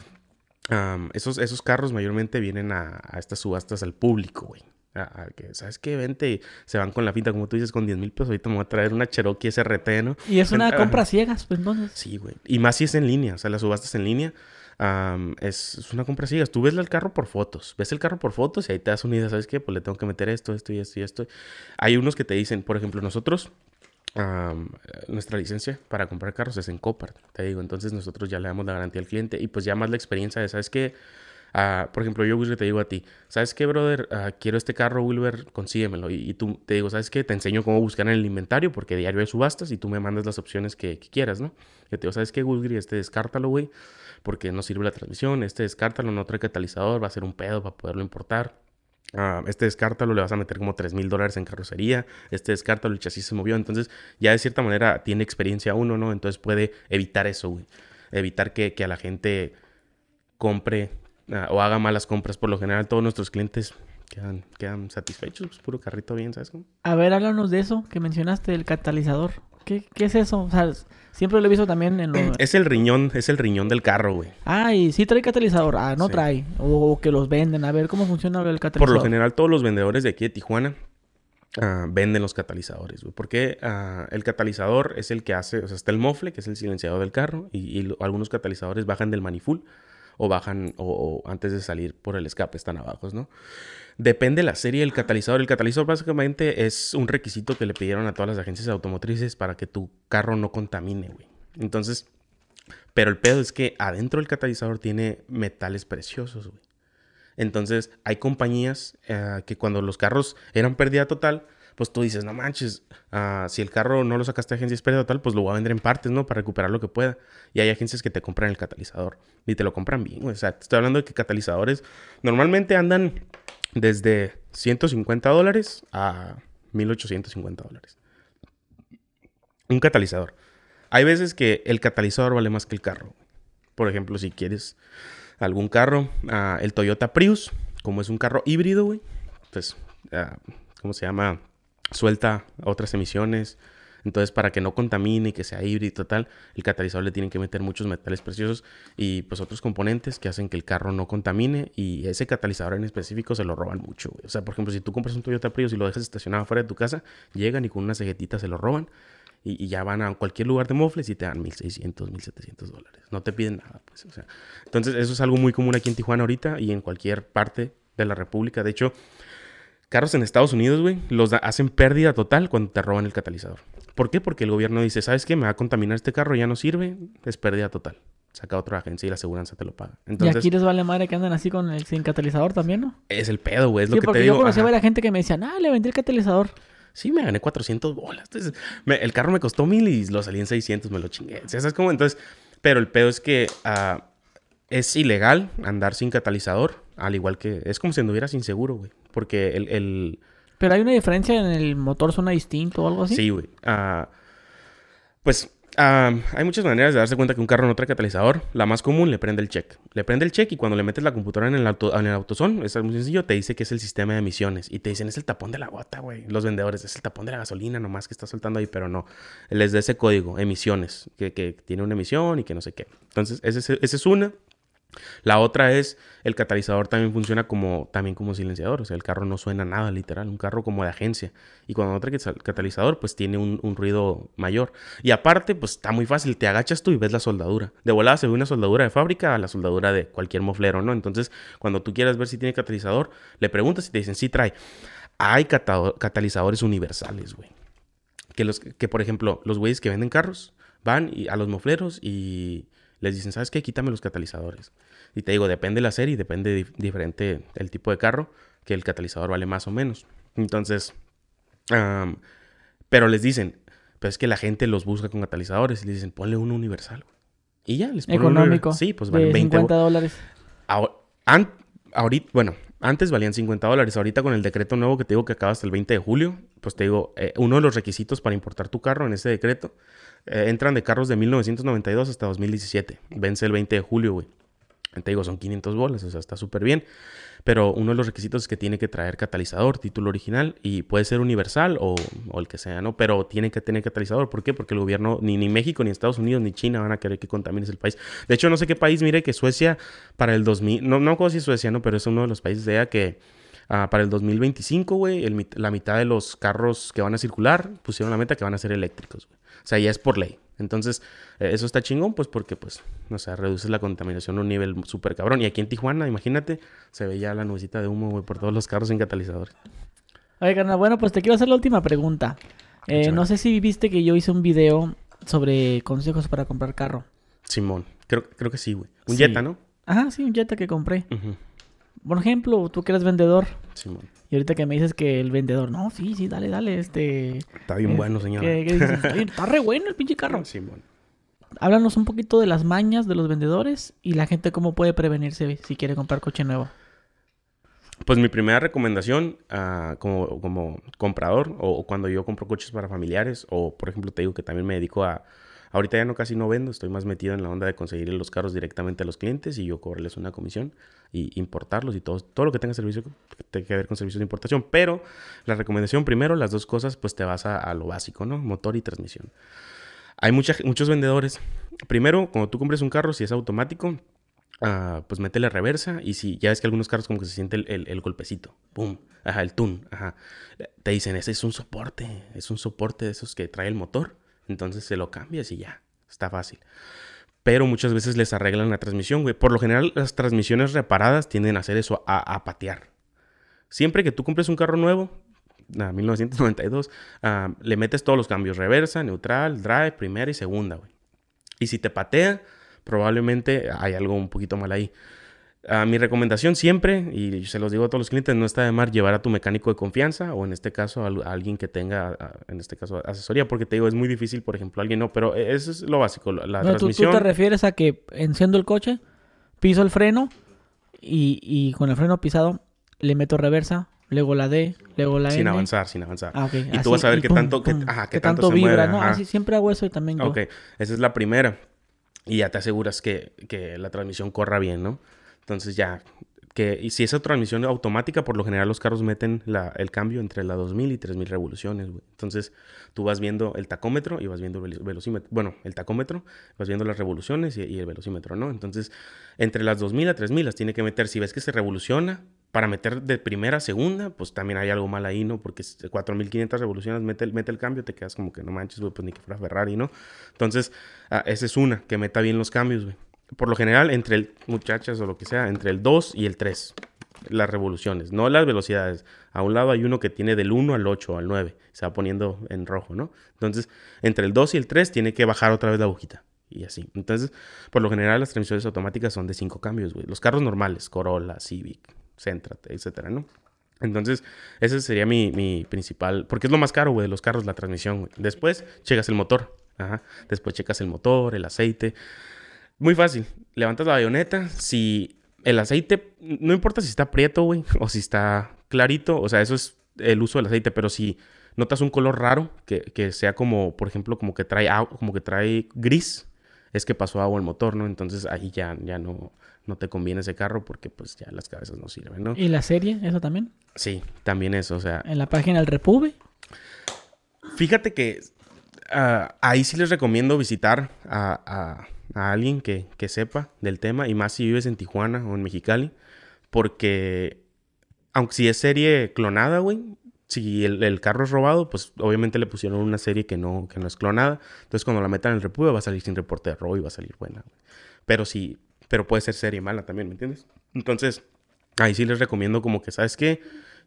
esos, esos carros mayormente vienen a, estas subastas al público, güey. que, ¿Sabes qué? Vente, se van con la finta, como tú dices, con 10 mil pesos. Ahorita me voy a traer una Cherokee SRT, ¿no? Y es una compra ciegas, pues entonces. Sí, güey. Y más si es en línea, o sea, las subastas en línea. es, una compra ciegas. Tú ves el carro por fotos, ves el carro por fotos y ahí te das una ¿sabes qué? Pues le tengo que meter esto, esto y esto y esto. Hay unos que te dicen, por ejemplo, nosotros nuestra licencia para comprar carros es en Copart, te digo. Entonces nosotros ya le damos la garantía al cliente y pues ya más la experiencia de, ¿sabes qué? Ah, por ejemplo, yo, Wilber, te digo a ti, ¿sabes qué, brother? Ah, quiero este carro, Wilber, consíguemelo. Y, tú te digo, ¿sabes qué? Te enseño cómo buscar en el inventario porque diario hay subastas y tú me mandas las opciones que, quieras, ¿no? Yo te digo, ¿sabes qué, Wilber? Este descártalo, güey, porque no sirve la transmisión. Este descártalo, no trae catalizador, va a ser un pedo para poderlo importar Ah, este descartalo le vas a meter como 3 mil dólares en carrocería. Este descártalo, el chasis se movió. Entonces, ya de cierta manera tiene experiencia uno, ¿no? Entonces puede evitar eso, Evitar que, a la gente compre ah, o haga malas compras. Por lo general, todos nuestros clientes quedan, quedan satisfechos. Pues, puro carrito bien, ¿sabes? Cómo? A ver, háblanos de eso que mencionaste, el catalizador. ¿Qué, ¿Qué, es eso? O sea, siempre lo he visto también en los... Es el riñón, es el riñón del carro, güey. Ah, sí trae catalizador. Ah, no trae. O, que los venden. A ver, ¿cómo funciona ahora el catalizador? Por lo general, todos los vendedores de aquí de Tijuana ah, venden los catalizadores, güey. Porque ah, el catalizador es el que hace... O sea, está el mofle, que es el silenciador del carro. Y, algunos catalizadores bajan del manifold o bajan o, o, antes de salir por el escape están abajo, ¿no? Depende la serie del catalizador. El catalizador básicamente es un requisito que le pidieron a todas las agencias automotrices para que tu carro no contamine, güey. Entonces, pero el pedo es que adentro del catalizador tiene metales preciosos, güey. Entonces, hay compañías eh, que cuando los carros eran pérdida total, pues tú dices, no manches, ah, si el carro no lo sacaste de agencia experta tal, pues lo voy a vender en partes, ¿no? Para recuperar lo que pueda. Y hay agencias que te compran el catalizador y te lo compran bien, O sea, te estoy hablando de que catalizadores normalmente andan desde 150 dólares a 1850 dólares. Un catalizador. Hay veces que el catalizador vale más que el carro. Por ejemplo, si quieres algún carro, ah, el Toyota Prius, como es un carro híbrido, güey, pues, ah, ¿cómo se llama? suelta otras emisiones. Entonces, para que no contamine y que sea híbrido y tal, el catalizador le tienen que meter muchos metales preciosos y pues otros componentes que hacen que el carro no contamine y ese catalizador en específico se lo roban mucho, O sea, por ejemplo, si tú compras un Toyota Prius y lo dejas estacionado afuera de tu casa, llegan y con una ceguetita se lo roban y, ya van a cualquier lugar de mofles y te dan 1600, 1700 dólares. No te piden nada, pues, o sea. Entonces, eso es algo muy común aquí en Tijuana ahorita y en cualquier parte de la República. De hecho, Carros en Estados Unidos, güey, los hacen pérdida total cuando te roban el catalizador. ¿Por qué? Porque el gobierno dice, ¿sabes qué? Me va a contaminar este carro, ya no sirve, es pérdida total. Saca otra agencia y la aseguranza te lo paga. y aquí les vale madre que andan así con el sin catalizador también, ¿no? Es el pedo, güey, es lo que te digo. Yo conocí a la gente que me decía, ah, le vendí el catalizador. Sí, me gané 400 bolas. el carro me costó mil y lo salí en 600, me lo chingué. Entonces, pero el pedo es que ah, es ilegal andar sin catalizador, al igual que es como si anduvieras sin seguro, güey. Porque el, ¿Pero hay una diferencia en el motor? ¿Suena distinto o algo así? Sí, güey. Ah, pues ah, hay muchas maneras de darse cuenta que un carro no trae catalizador. La más común, le prende el check. Le prende el check y cuando le metes la computadora en el, auto, en el autosón, es muy sencillo, te dice que es el sistema de emisiones. Y te dicen, es el tapón de la gota, güey. Los vendedores, es el tapón de la gasolina nomás que está soltando ahí, pero no. Les da ese código, emisiones, que, que tiene una emisión y que no sé qué. Entonces, esa es una. La otra es, el catalizador también funciona como, también como silenciador, o sea, el carro no suena nada, literal, un carro como de agencia. Y cuando es el catalizador, pues tiene un, ruido mayor. Y aparte, pues está muy fácil, te agachas tú y ves la soldadura. De volada se ve una soldadura de fábrica a la soldadura de cualquier moflero, ¿no? Entonces, cuando tú quieras ver si tiene catalizador, le preguntas y te dicen, sí trae. Hay catalizadores universales, güey. Que, los, que, por ejemplo, los güeyes que venden carros van a los mofleros y les dicen, ¿sabes qué? Quítame los catalizadores. Y te digo, depende la serie, depende diferente el tipo de carro, que el catalizador vale más o menos. Entonces, pero les dicen, pues es que la gente los busca con catalizadores y les dicen, ponle uno universal. Y ya, les ponen Económico. sí, pues valen 20 dólares. bueno, antes valían 50 dólares. Ahorita con el decreto nuevo que te digo que acaba hasta el 20 de julio, pues te digo, eh, uno de los requisitos para importar tu carro en ese decreto eh, entran de carros de 1992 hasta 2017. Vence el 20 de julio, güey. Te digo, son 500 bolas, o sea, está súper bien. Pero uno de los requisitos es que tiene que traer catalizador, título original, y puede ser universal o, el que sea, ¿no? Pero tiene que tener catalizador. ¿Por qué? Porque el gobierno, ni, ni México, ni Estados Unidos, ni China van a querer que contamines el país. De hecho, no sé qué país, mire que Suecia para el 2000, no, no sé si Suecia, ¿no? Pero es uno de los países de allá que Ah, para el 2025, güey, la mitad de los carros que van a circular pusieron la meta que van a ser eléctricos. güey. O sea, ya es por ley. Entonces, eh, eso está chingón, pues porque, pues, no sé, sea, reduces la contaminación a un nivel súper cabrón. Y aquí en Tijuana, imagínate, se ve ya la nubecita de humo, güey, por todos los carros sin catalizadores. Oye, carnal, bueno, pues te quiero hacer la última pregunta. Eh, no sé si viste que yo hice un video sobre consejos para comprar carro. Simón, creo, creo que sí, güey. Un Jetta, ¿no? Ajá, sí, un Jetta que compré. Ajá. Por ejemplo, tú que eres vendedor. Y ahorita que me dices que el vendedor, no, sí, sí, dale, dale, este... Está bien eh, bueno, señor. está re bueno el pinche carro. Sí, Simón. Háblanos un poquito de las mañas de los vendedores y la gente cómo puede prevenirse si quiere comprar coche nuevo. Pues mi primera recomendación ah, como, comprador o, cuando yo compro coches para familiares o por ejemplo te digo que también me dedico a, Ahorita ya no casi no vendo, estoy más metido en la onda de conseguir los carros directamente a los clientes y yo cobrarles una comisión y importarlos y todo, todo lo que tenga servicio que que ver con servicios de importación. Pero la recomendación primero, las dos cosas, pues te vas a, lo básico, ¿no? Motor y transmisión. Hay muchos vendedores. Primero, cuando tú compres un carro, si es automático, pues pues métele reversa y si ya ves que algunos carros como que se siente el, golpecito, ¡pum! Ajá, el tun, ajá. Te dicen, ese es un soporte, es un soporte de esos que trae el motor. Entonces se lo cambias y ya, está fácil. Pero muchas veces les arreglan la transmisión, güey. Por lo general las transmisiones reparadas tienden a hacer eso, a, patear. Siempre que tú compres un carro nuevo, a 1992, ah, le metes todos los cambios, reversa, neutral, drive, primera y segunda, güey. Y si te patea, probablemente hay algo un poquito mal ahí mi recomendación siempre, y se los digo a todos los clientes, no está de más llevar a tu mecánico de confianza o en este caso a, alguien que tenga, en este caso, asesoría, porque te digo, es muy difícil, por ejemplo, alguien no, pero e-, eso es lo básico, la transmisión. ¿tú, ¿tú, te refieres a que enciendo el coche, piso el freno y, con el freno pisado le meto reversa, luego la D, luego la N. Sin avanzar, sin avanzar. Ah, y tú vas a ver qué tanto, tanto, se vibra, mueve, ¿no? Así siempre hago eso y también. Ok, esa es la primera. Y ya te aseguras que, que la transmisión corra bien, ¿no? Entonces ya, que y si esa transmisión automática, por lo general los carros meten la, el cambio entre la 2000 y 3000 revoluciones, güey. Entonces tú vas viendo el tacómetro y vas viendo el velocímetro, bueno, el tacómetro, vas viendo las revoluciones y, el velocímetro, ¿no? Entonces entre las 2000 a 3000 las tiene que meter. Si ves que se revoluciona, para meter de primera a segunda, pues también hay algo mal ahí, ¿no? Porque 4.500 revoluciones, mete el, mete el cambio, te quedas como que no manches, güey, pues ni que fuera Ferrari, ¿no? Entonces, ah, esa es una, que meta bien los cambios, güey por lo general, entre el, muchachas o lo que sea, entre el 2 y el 3, las revoluciones, no las velocidades. A un lado hay uno que tiene del 1 al 8 al 9, se va poniendo en rojo, ¿no? Entonces, entre el 2 y el 3 tiene que bajar otra vez la agujita y así. Entonces, por lo general, las transmisiones automáticas son de 5 cambios, güey. Los carros normales, Corolla, Civic, Céntrate, etcétera, ¿no? Entonces, ese sería mi, mi principal, porque es lo más caro, güey, de los carros, la transmisión, Después, checas el motor. Ajá. Después checas el motor, el aceite, muy fácil. Levantas la bayoneta. Si el aceite, no importa si está prieto, güey, o si está clarito, o sea, eso es el uso del aceite, pero si notas un color raro, que, sea como, por ejemplo, como que trae como que trae gris, es que pasó agua el motor, ¿no? Entonces ahí ya, ya no, no te conviene ese carro porque pues ya las cabezas no sirven, ¿no? ¿Y la serie, eso también? Sí, también eso, o sea. ¿En la página del Repube? Fíjate que ah, ahí sí les recomiendo visitar a a alguien que, que sepa del tema, y más si vives en Tijuana o en Mexicali, porque aunque si es serie clonada, güey, si el, carro es robado, pues obviamente le pusieron una serie que no, que no es clonada. Entonces cuando la metan en el repudio va a salir sin reporte de robo y va a salir buena. Pero sí, pero puede ser serie mala también, ¿me entiendes? Entonces, ahí sí les recomiendo como que, ¿sabes qué?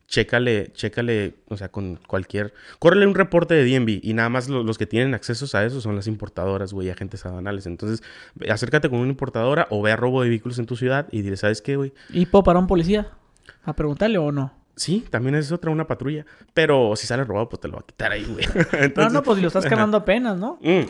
chécale, chécale, o sea, con cualquier... Córrele un reporte de DMV y nada más los que tienen acceso a eso son las importadoras, güey, agentes aduanales. Entonces, acércate con una importadora o ve a robo de vehículos en tu ciudad y dile, ¿sabes qué, güey? ¿Y puedo parar un policía a preguntarle o no? Sí, también es otra, una patrulla. Pero si sale robado, pues te lo va a quitar ahí, güey. No, no, pues lo estás quemando apenas, ¿no? Mm.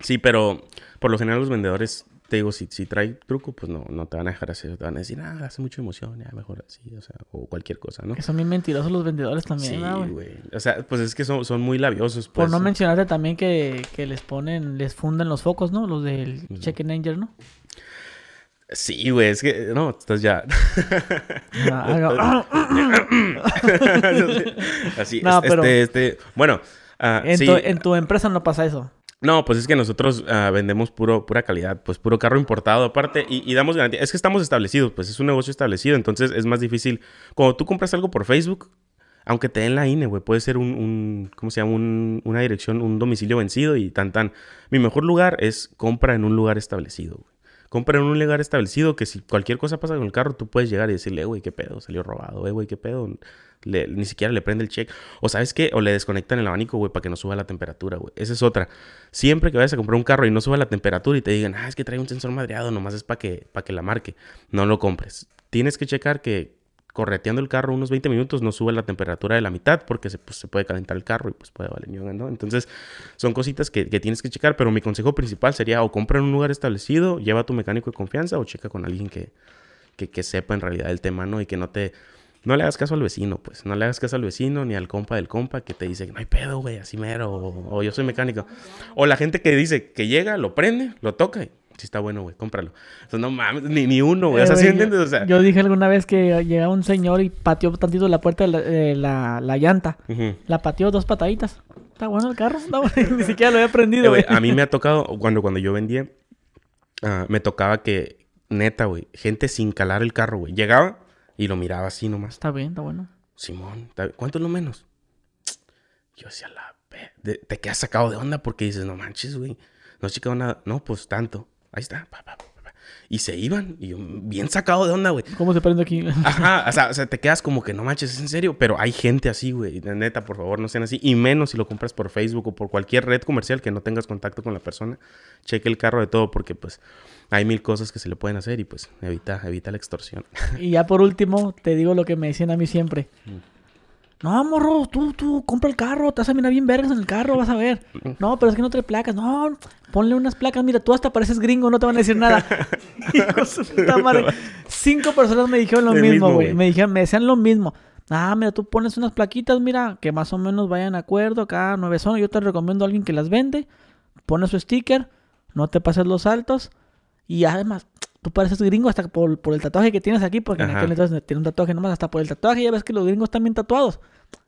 Sí, pero por lo general los vendedores te digo, si, trae truco, pues no, no te van a dejar hacer Te van a decir, ah, hace mucha emoción, ya mejor así, o sea, o cualquier cosa, ¿no? Que son bien mentirosos los vendedores también, Sí, güey. O sea, pues es que son, muy labiosos, Por pues. no mencionarte también que, les ponen, les funden los focos, ¿no? Los del check and Angel, ¿no? Sí, güey, es que no, estás ya. así, no, este, pero... Este, bueno. Ah, en tu empresa no pasa eso. No, pues es que nosotros ah, vendemos puro, pura calidad, pues puro carro importado aparte y, damos garantía. Es que estamos establecidos, pues es un negocio establecido, entonces es más difícil. Cuando tú compras algo por Facebook, aunque te den la INE, güey, puede ser un, ¿cómo se llama? Un, una dirección, un domicilio vencido y tan tan. Mi mejor lugar es compra en un lugar establecido, güey. Compra en un lugar establecido que si cualquier cosa pasa con el carro, tú puedes llegar y decirle, eh, güey, qué pedo, salió robado, eh, güey, qué pedo ni siquiera le prende el check. O sabes qué, o le desconectan el abanico, güey, para que no suba la temperatura, güey. Esa es otra. Siempre que vayas a comprar un carro y no suba la temperatura y te digan, ah, es que trae un sensor madreado, nomás es para que, que la marque. No lo compres. Tienes que checar que correteando el carro unos 20 minutos no sube la temperatura de la mitad porque se, pues, puede calentar el carro y pues puede valer ¿no? Entonces son cositas que, tienes que checar, pero mi consejo principal sería o compra en un lugar establecido, lleva a tu mecánico de confianza o checa con alguien que, que, que sepa en realidad el tema, ¿no? Y que no te no le hagas caso al vecino, pues. No le hagas caso al vecino ni al compa del compa que te dice, no hay pedo, güey, así mero. O, yo soy mecánico. O la gente que dice que llega, lo prende, lo toca y sí está bueno, güey, cómpralo. O no mames, ni, uno, güey. o sea, eh, ¿sí yo, entiendes? yo dije alguna vez que llegaba un señor y pateó tantito la puerta de eh, la, llanta. La pateó dos pataditas. Está bueno el carro. No, ni siquiera lo había aprendido, eh, güey. a mí me ha tocado, cuando, cuando yo vendía, ah, me tocaba que, neta, güey, gente sin calar el carro, güey. Llegaba y lo miraba así nomás. Está bien, está bueno. Simón, ¿cuánto es lo menos? Yo decía, la... Te, te quedas sacado de onda porque dices, no manches, güey. No, chica, nada. No, pues tanto. Ahí está. Pa, pa, y se iban. Y yo, bien sacado de onda, güey. ¿Cómo se prende aquí? Ajá, o sea, o sea, te quedas como que no manches, es en serio. Pero hay gente así, güey. Neta, por favor, no sean así. Y menos si lo compras por Facebook o por cualquier red comercial que no tengas contacto con la persona. Cheque el carro de todo porque, pues, hay mil cosas que se le pueden hacer y, pues, evita, evita la extorsión. Y ya por último, te digo lo que me decían a mí siempre. Mm. No, morro, tú, tú, compra el carro, te vas a mirar bien vergas en el carro, vas a ver. No, pero es que no trae placas. No, ponle unas placas. Mira, tú hasta pareces gringo, no te van a decir nada. Cinco personas me dijeron lo mismo, güey. Me dijeron, me decían lo mismo. Ah, mira, tú pones unas plaquitas, mira, que más o menos vayan de acuerdo, cada nueve son. Yo te recomiendo a alguien que las vende. Pone su sticker, no te pases los saltos. Y además, tú pareces gringo hasta por, el tatuaje que tienes aquí, porque en aquel entonces tiene un tatuaje nomás, hasta por el tatuaje ya ves que los gringos están bien tatuados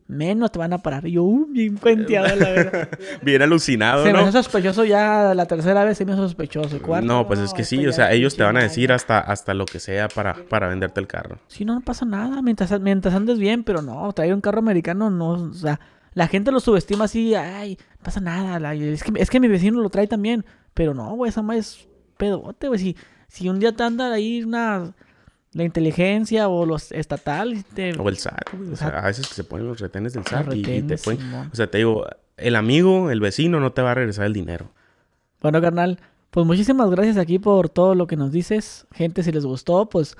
menos te van a parar. yo, uh, bien puenteado la verdad. bien alucinado, Se me hace sospechoso ya la tercera vez, se me hizo sospechoso. Cuarto, no, pues es que sí, o sea, ellos te van a decir hasta, hasta lo que sea para, para venderte el carro. Sí, no, no pasa nada, mientras, mientras andes bien, pero no, traer un carro americano no, o sea, la gente lo subestima así, ay, no pasa nada, es, que, mi vecino lo trae también, pero no, güey, esa más es pedote, güey, si, si un día te anda ahí unas la inteligencia o los estatales. Este, o el SAT, a veces se ponen los retenes del SAT y, te ponen... O sea, te digo, el amigo, el vecino no te va a regresar el dinero. Bueno, carnal, pues muchísimas gracias aquí por todo lo que nos dices. Gente, si les gustó, pues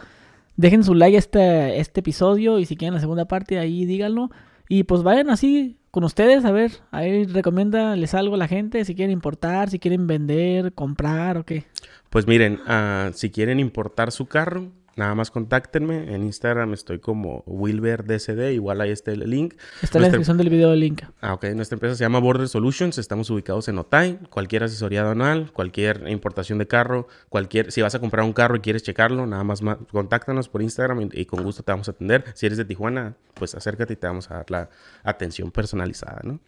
dejen su like a este, este episodio y si quieren la segunda parte, ahí díganlo. Y pues vayan así con ustedes, a ver, ahí recomienda, les algo a la gente, si quieren importar, si quieren vender, comprar o qué. Pues miren, ah, si quieren importar su carro, Nada más contáctenme. En Instagram estoy como WilberDCD. Igual ahí está el link. Está en la descripción del video el link. Ah, ok. Nuestra empresa se llama Border Solutions. Estamos ubicados en Otay. Cualquier asesoría anual, cualquier importación de carro, cualquier... Si vas a comprar un carro y quieres checarlo, nada más, más... contáctanos por Instagram y, y, con gusto te vamos a atender. Si eres de Tijuana, pues acércate y te vamos a dar la atención personalizada, ¿no?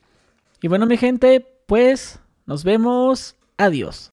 Y bueno, mi gente, pues nos vemos. Adiós.